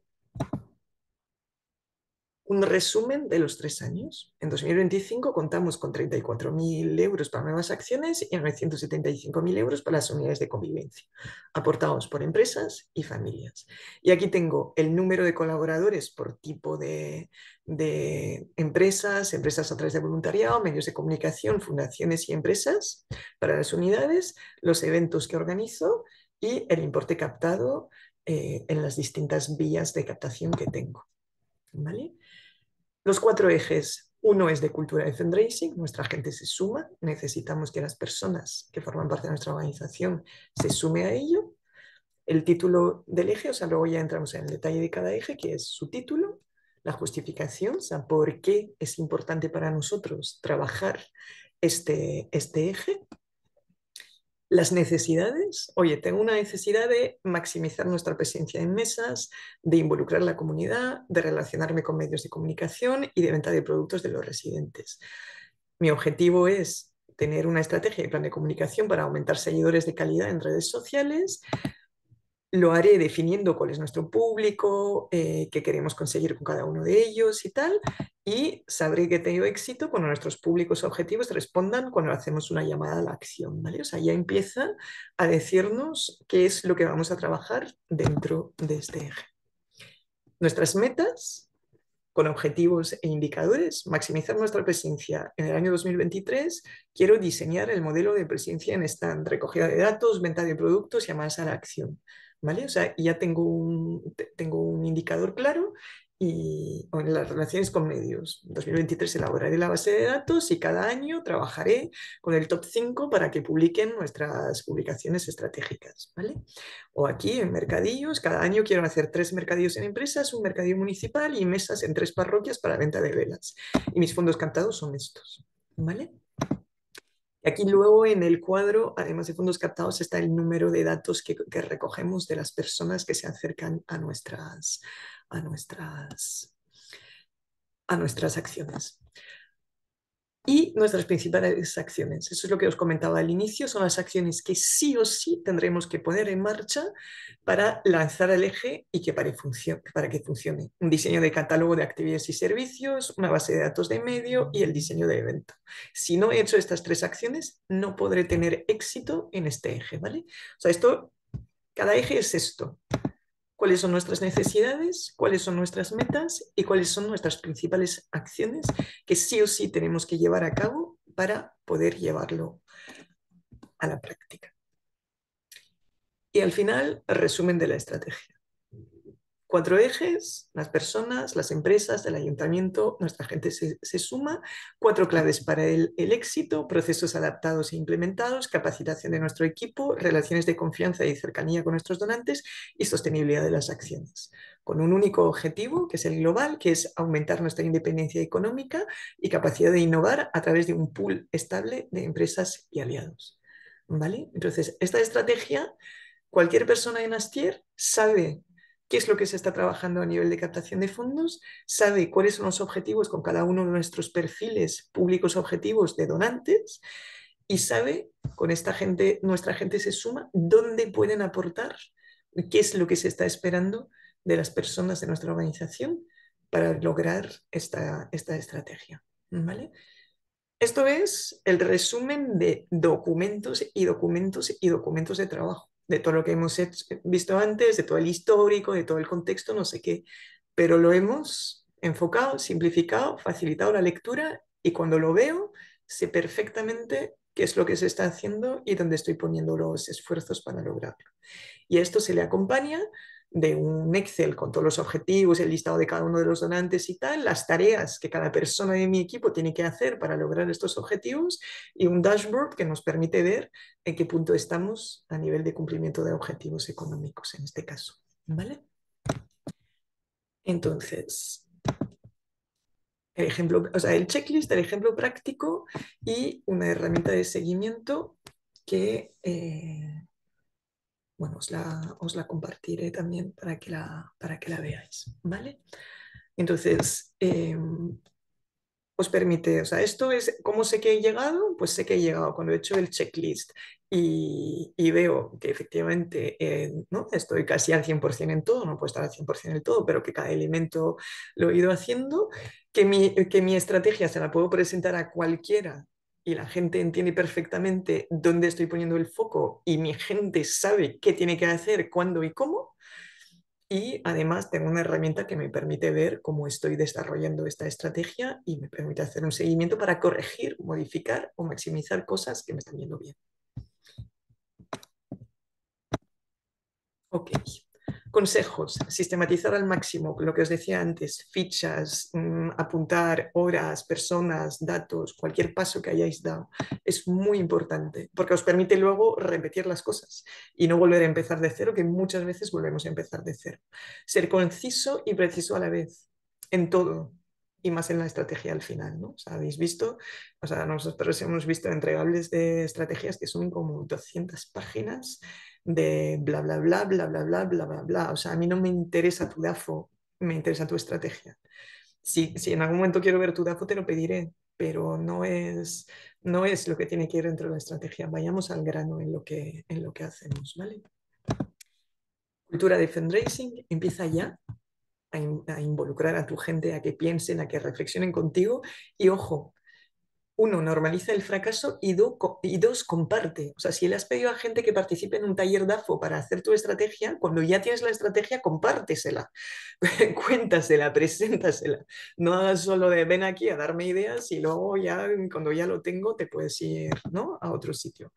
un resumen de los tres años. En 2025 contamos con 34.000 euros para nuevas acciones y 975.000 euros para las unidades de convivencia, aportados por empresas y familias. Y aquí tengo el número de colaboradores por tipo de, de empresas, empresas a través de voluntariado, medios de comunicación, fundaciones y empresas para las unidades, los eventos que organizo y el importe captado eh, en las distintas vías de captación que tengo. ¿Vale? Los cuatro ejes, uno es de cultura de fundraising, nuestra gente se suma, necesitamos que las personas que forman parte de nuestra organización se sumen a ello. El título del eje, o sea, luego ya entramos en el detalle de cada eje, que es su título, la justificación, o sea, por qué es importante para nosotros trabajar este, este eje, las necesidades, oye, tengo una necesidad de maximizar nuestra presencia en mesas, de involucrar la comunidad, de relacionarme con medios de comunicación y de venta de productos de los residentes. Mi objetivo es tener una estrategia y plan de comunicación para aumentar seguidores de calidad en redes sociales, lo haré definiendo cuál es nuestro público, eh, qué queremos conseguir con cada uno de ellos y tal, y sabré que tenido éxito cuando nuestros públicos objetivos respondan cuando hacemos una llamada a la acción, ¿vale? O sea, ya empieza a decirnos qué es lo que vamos a trabajar dentro de este eje. Nuestras metas con objetivos e indicadores, maximizar nuestra presencia. En el año 2023 quiero diseñar el modelo de presencia en esta recogida de datos, venta de productos y llamadas a la acción. ¿vale? O sea, ya tengo un, tengo un indicador claro y en las relaciones con medios. En 2023 elaboraré la base de datos y cada año trabajaré con el top 5 para que publiquen nuestras publicaciones estratégicas. ¿vale? O aquí en mercadillos, cada año quiero hacer tres mercadillos en empresas, un mercadillo municipal y mesas en tres parroquias para venta de velas. Y mis fondos cantados son estos. ¿vale? Aquí luego en el cuadro, además de fondos captados, está el número de datos que, recogemos de las personas que se acercan a a nuestras, a nuestras acciones y nuestras principales acciones. Eso es lo que os comentaba al inicio, son las acciones que sí o sí tendremos que poner en marcha para lanzar el eje y que para, que funcione. Un diseño de catálogo de actividades y servicios, una base de datos de medio y el diseño de evento. Si no he hecho estas tres acciones, no podré tener éxito en este eje, ¿vale? O sea, esto, cada eje es esto cuáles son nuestras necesidades, cuáles son nuestras metas y cuáles son nuestras principales acciones que sí o sí tenemos que llevar a cabo para poder llevarlo a la práctica. Y al final, resumen de la estrategia cuatro ejes, las personas, las empresas, el ayuntamiento, nuestra gente se, suma, cuatro claves para el, éxito, procesos adaptados e implementados, capacitación de nuestro equipo, relaciones de confianza y cercanía con nuestros donantes y sostenibilidad de las acciones, con un único objetivo, que es el global, que es aumentar nuestra independencia económica y capacidad de innovar a través de un pool estable de empresas y aliados. ¿Vale? Entonces, esta estrategia, cualquier persona en Astier sabe qué es lo que se está trabajando a nivel de captación de fondos, sabe cuáles son los objetivos con cada uno de nuestros perfiles públicos objetivos de donantes y sabe con esta gente, nuestra gente se suma, dónde pueden aportar, qué es lo que se está esperando de las personas de nuestra organización para lograr esta, esta estrategia. ¿vale? Esto es el resumen de documentos y documentos y documentos de trabajo de todo lo que hemos visto antes, de todo el histórico, de todo el contexto, no sé qué, pero lo hemos enfocado, simplificado, facilitado la lectura y cuando lo veo sé perfectamente qué es lo que se está haciendo y dónde estoy poniendo los esfuerzos para lograrlo. Y esto se le acompaña de un Excel con todos los objetivos, el listado de cada uno de los donantes y tal, las tareas que cada persona de mi equipo tiene que hacer para lograr estos objetivos y un dashboard que nos permite ver en qué punto estamos a nivel de cumplimiento de objetivos económicos en este caso. ¿Vale? Entonces, el ejemplo, o sea, el checklist, el ejemplo práctico y una herramienta de seguimiento que eh, bueno, os la, os la compartiré también para que la, para que la veáis, ¿vale? Entonces, em, os permite, o sea, esto es, ¿cómo sé que he llegado? Pues sé que he llegado cuando he hecho el checklist y, veo que efectivamente eh, ¿no? estoy casi al 100% en todo, no puedo estar al 100% en todo, pero que cada elemento lo he ido haciendo, que que mi estrategia se la puedo presentar a cualquiera y la gente entiende perfectamente dónde estoy poniendo el foco y mi gente sabe qué tiene que hacer, cuándo y cómo. Y además tengo una herramienta que me permite ver cómo estoy desarrollando esta estrategia y me permite hacer un seguimiento para corregir, modificar o maximizar cosas que me están yendo bien. Ok. Consejos, sistematizar al máximo lo que os decía antes, fichas, mm, apuntar horas, personas, datos, cualquier paso que hayáis dado, es muy importante porque os permite luego repetir las cosas y no volver a empezar de cero, que muchas veces volvemos a empezar de cero. Ser conciso y preciso a la vez, en todo, y más en la estrategia al final, ¿no? habéis visto, o sea, nosotros hemos visto entregables de estrategias que son como 200 páginas de bla, bla, bla, bla, bla, bla, bla, bla, bla. O sea, a mí no me interesa tu DAFO, me interesa tu estrategia. Si, en algún momento quiero ver tu DAFO, te lo pediré, pero no es, no es lo que tiene que ir dentro de la estrategia. Vayamos al grano en lo que, en lo que hacemos, ¿vale? Cultura de fundraising empieza ya a involucrar a tu gente, a que piensen, a que reflexionen contigo y ojo, uno, normaliza el fracaso y, y, dos, comparte. O sea, si le has pedido a gente que participe en un taller DAFO para hacer tu estrategia, cuando ya tienes la estrategia, compártesela, cuéntasela, preséntasela. No hagas solo de ven aquí a darme ideas y luego ya, cuando ya lo tengo, te puedes ir ¿no? a otro sitio.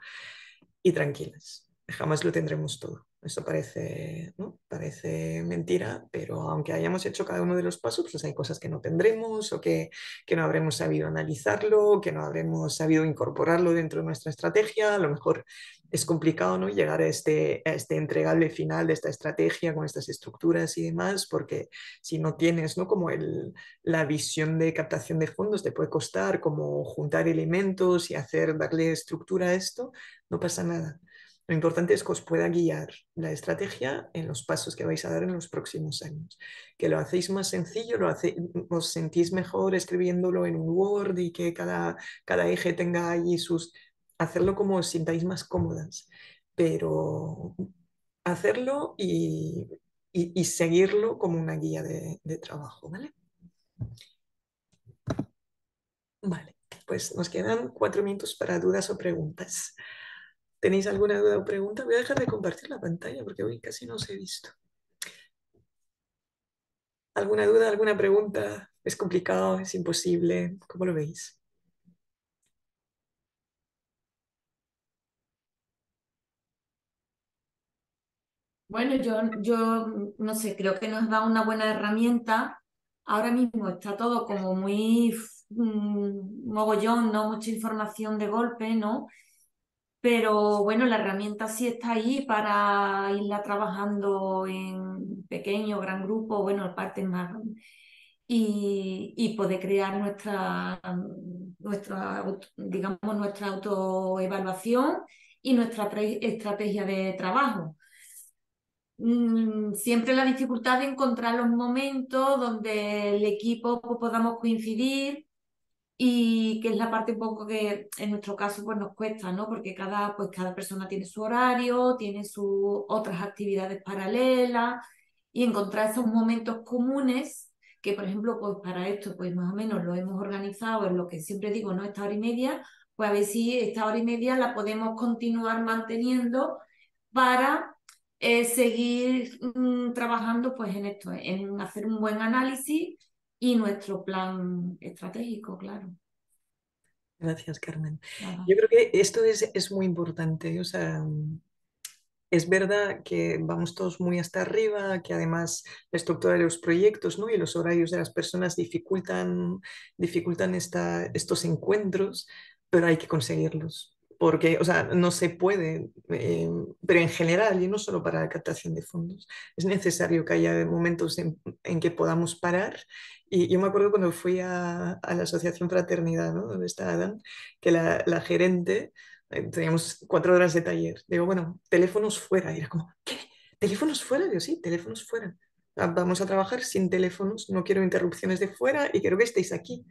Y tranquilas, jamás lo tendremos todo eso parece, parece mentira, pero aunque hayamos hecho cada uno de los pasos, pues hay cosas que no tendremos o que, no habremos sabido analizarlo, que no habremos sabido incorporarlo dentro de nuestra estrategia. A lo mejor es complicado ¿no? llegar a este, este entregable final de esta estrategia con estas estructuras y demás, porque si no tienes ¿no? como el, la visión de captación de fondos, te puede costar como juntar elementos y hacer, darle estructura a esto, no pasa nada lo importante es que os pueda guiar la estrategia en los pasos que vais a dar en los próximos años. Que lo hacéis más sencillo, os sentís mejor escribiéndolo en un Word y que cada, eje tenga allí sus... Hacerlo como os sintáis más cómodas, pero hacerlo y, seguirlo como una guía de, de trabajo, ¿vale? Vale, pues nos quedan cuatro minutos para dudas o preguntas. ¿Tenéis alguna duda o pregunta? Voy a dejar de compartir la pantalla porque hoy casi no os he visto. ¿Alguna duda, alguna pregunta? ¿Es complicado? ¿Es imposible? ¿Cómo lo veis? Bueno, yo, yo no sé, creo que nos da una buena herramienta. Ahora mismo está todo como muy mm, mogollón, ¿no? Mucha información de golpe, ¿no? Pero bueno, la herramienta sí está ahí para irla trabajando en pequeño, gran grupo, bueno, partes más. Y, y, poder crear nuestra, nuestra digamos, nuestra autoevaluación y nuestra estrategia de trabajo. Mm, siempre la dificultad de encontrar los momentos donde el equipo pues, podamos coincidir y que es la parte un poco que en nuestro caso pues nos cuesta, ¿no? Porque cada, pues, cada persona tiene su horario, tiene sus otras actividades paralelas y encontrar esos momentos comunes que, por ejemplo, pues para esto pues más o menos lo hemos organizado en lo que siempre digo, ¿no? Esta hora y media, pues a ver si esta hora y media la podemos continuar manteniendo para eh, seguir mm, trabajando pues en esto, en hacer un buen análisis y nuestro plan estratégico, claro. Gracias, Carmen. Yo creo que esto es, es muy importante. O sea, es verdad que vamos todos muy hasta arriba, que además la estructura de los proyectos ¿no? y los horarios de las personas dificultan, dificultan esta, estos encuentros, pero hay que conseguirlos. Porque, o sea, no se puede, eh, pero en general, y no solo para la captación de fondos, es necesario que haya momentos en que podamos parar y yo me acuerdo cuando fui a, a la Asociación Fraternidad, ¿no? donde está Adán, que la, la gerente, eh, teníamos cuatro horas de taller. Digo, bueno, teléfonos fuera. Y era como, ¿qué? ¿Teléfonos fuera? Digo, sí, teléfonos fuera. Ah, vamos a trabajar sin teléfonos, no quiero interrupciones de fuera y quiero que estéis aquí.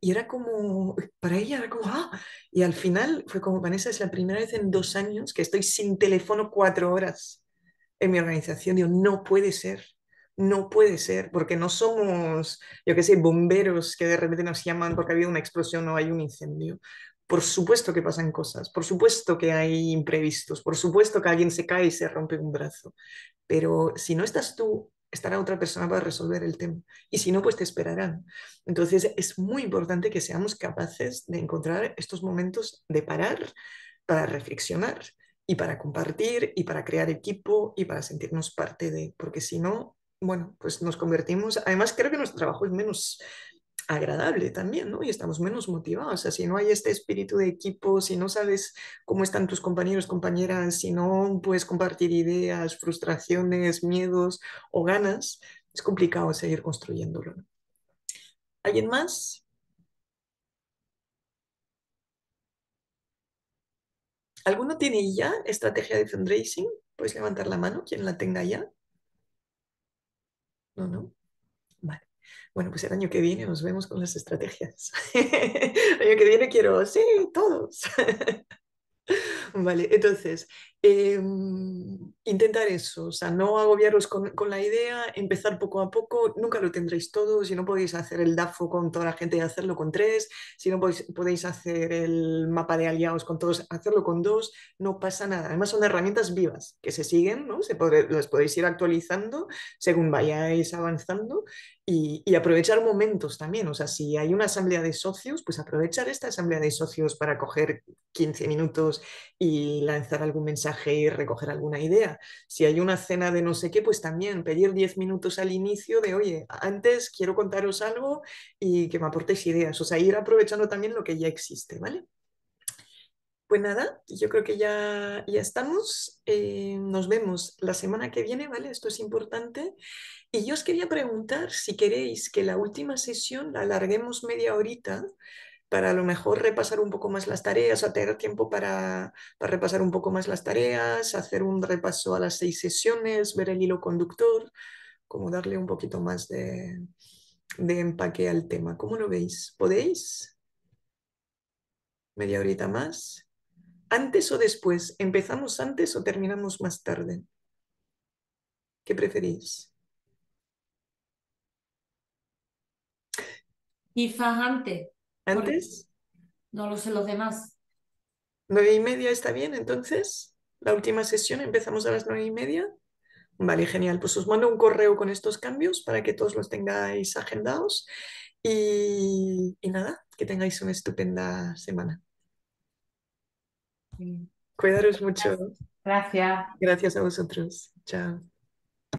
Y era como, para ella era como, ah, y al final fue como, Vanessa, es la primera vez en dos años que estoy sin teléfono cuatro horas en mi organización. Digo, no puede ser no puede ser, porque no somos, yo qué sé, bomberos que de repente nos llaman porque ha habido una explosión o hay un incendio. Por supuesto que pasan cosas, por supuesto que hay imprevistos, por supuesto que alguien se cae y se rompe un brazo, pero si no estás tú, estará otra persona para resolver el tema y si no, pues te esperarán. Entonces es muy importante que seamos capaces de encontrar estos momentos de parar para reflexionar y para compartir y para crear equipo y para sentirnos parte de, porque si no, bueno, pues nos convertimos, además creo que nuestro trabajo es menos agradable también, ¿no? Y estamos menos motivados. O sea, si no hay este espíritu de equipo, si no sabes cómo están tus compañeros, compañeras, si no puedes compartir ideas, frustraciones, miedos o ganas, es complicado seguir construyéndolo. ¿Alguien más? ¿Alguno tiene ya estrategia de fundraising? ¿Puedes levantar la mano quien la tenga ya? No, no. Vale. Bueno, pues el año que viene nos vemos con las estrategias. el año que viene quiero, sí, todos. vale, entonces, Em, intentar eso, o sea, no agobiaros con, la idea, empezar poco a poco, nunca lo tendréis todo, si no podéis hacer el DAFO con toda la gente, hacerlo con tres, si no podéis, hacer el mapa de aliados con todos, hacerlo con dos, no pasa nada. Además son herramientas vivas que se siguen, ¿no? Se las podéis ir actualizando según vayáis avanzando y, y, aprovechar momentos también, o sea, si hay una asamblea de socios, pues aprovechar esta asamblea de socios para coger 15 minutos y lanzar algún mensaje y recoger alguna idea. Si hay una cena de no sé qué, pues también pedir 10 minutos al inicio de, oye, antes quiero contaros algo y que me aportéis ideas. O sea, ir aprovechando también lo que ya existe, ¿vale? Pues nada, yo creo que ya, ya estamos. Eh, nos vemos la semana que viene, ¿vale? Esto es importante. Y yo os quería preguntar si queréis que la última sesión la alarguemos media horita para a lo mejor repasar un poco más las tareas, a tener tiempo para, repasar un poco más las tareas, hacer un repaso a las seis sesiones, ver el hilo conductor, como darle un poquito más de, de empaque al tema. ¿Cómo lo veis? ¿Podéis? ¿Media horita más? ¿Antes o después? ¿Empezamos antes o terminamos más tarde? ¿Qué preferís? Y fajante. ¿Antes? No lo sé, los demás. ¿Nueve y media está bien entonces? La última sesión empezamos a las nueve y media. Vale, genial. Pues os mando un correo con estos cambios para que todos los tengáis agendados. Y, nada, que tengáis una estupenda semana. Cuidaros mucho. Gracias. Gracias a vosotros. Chao.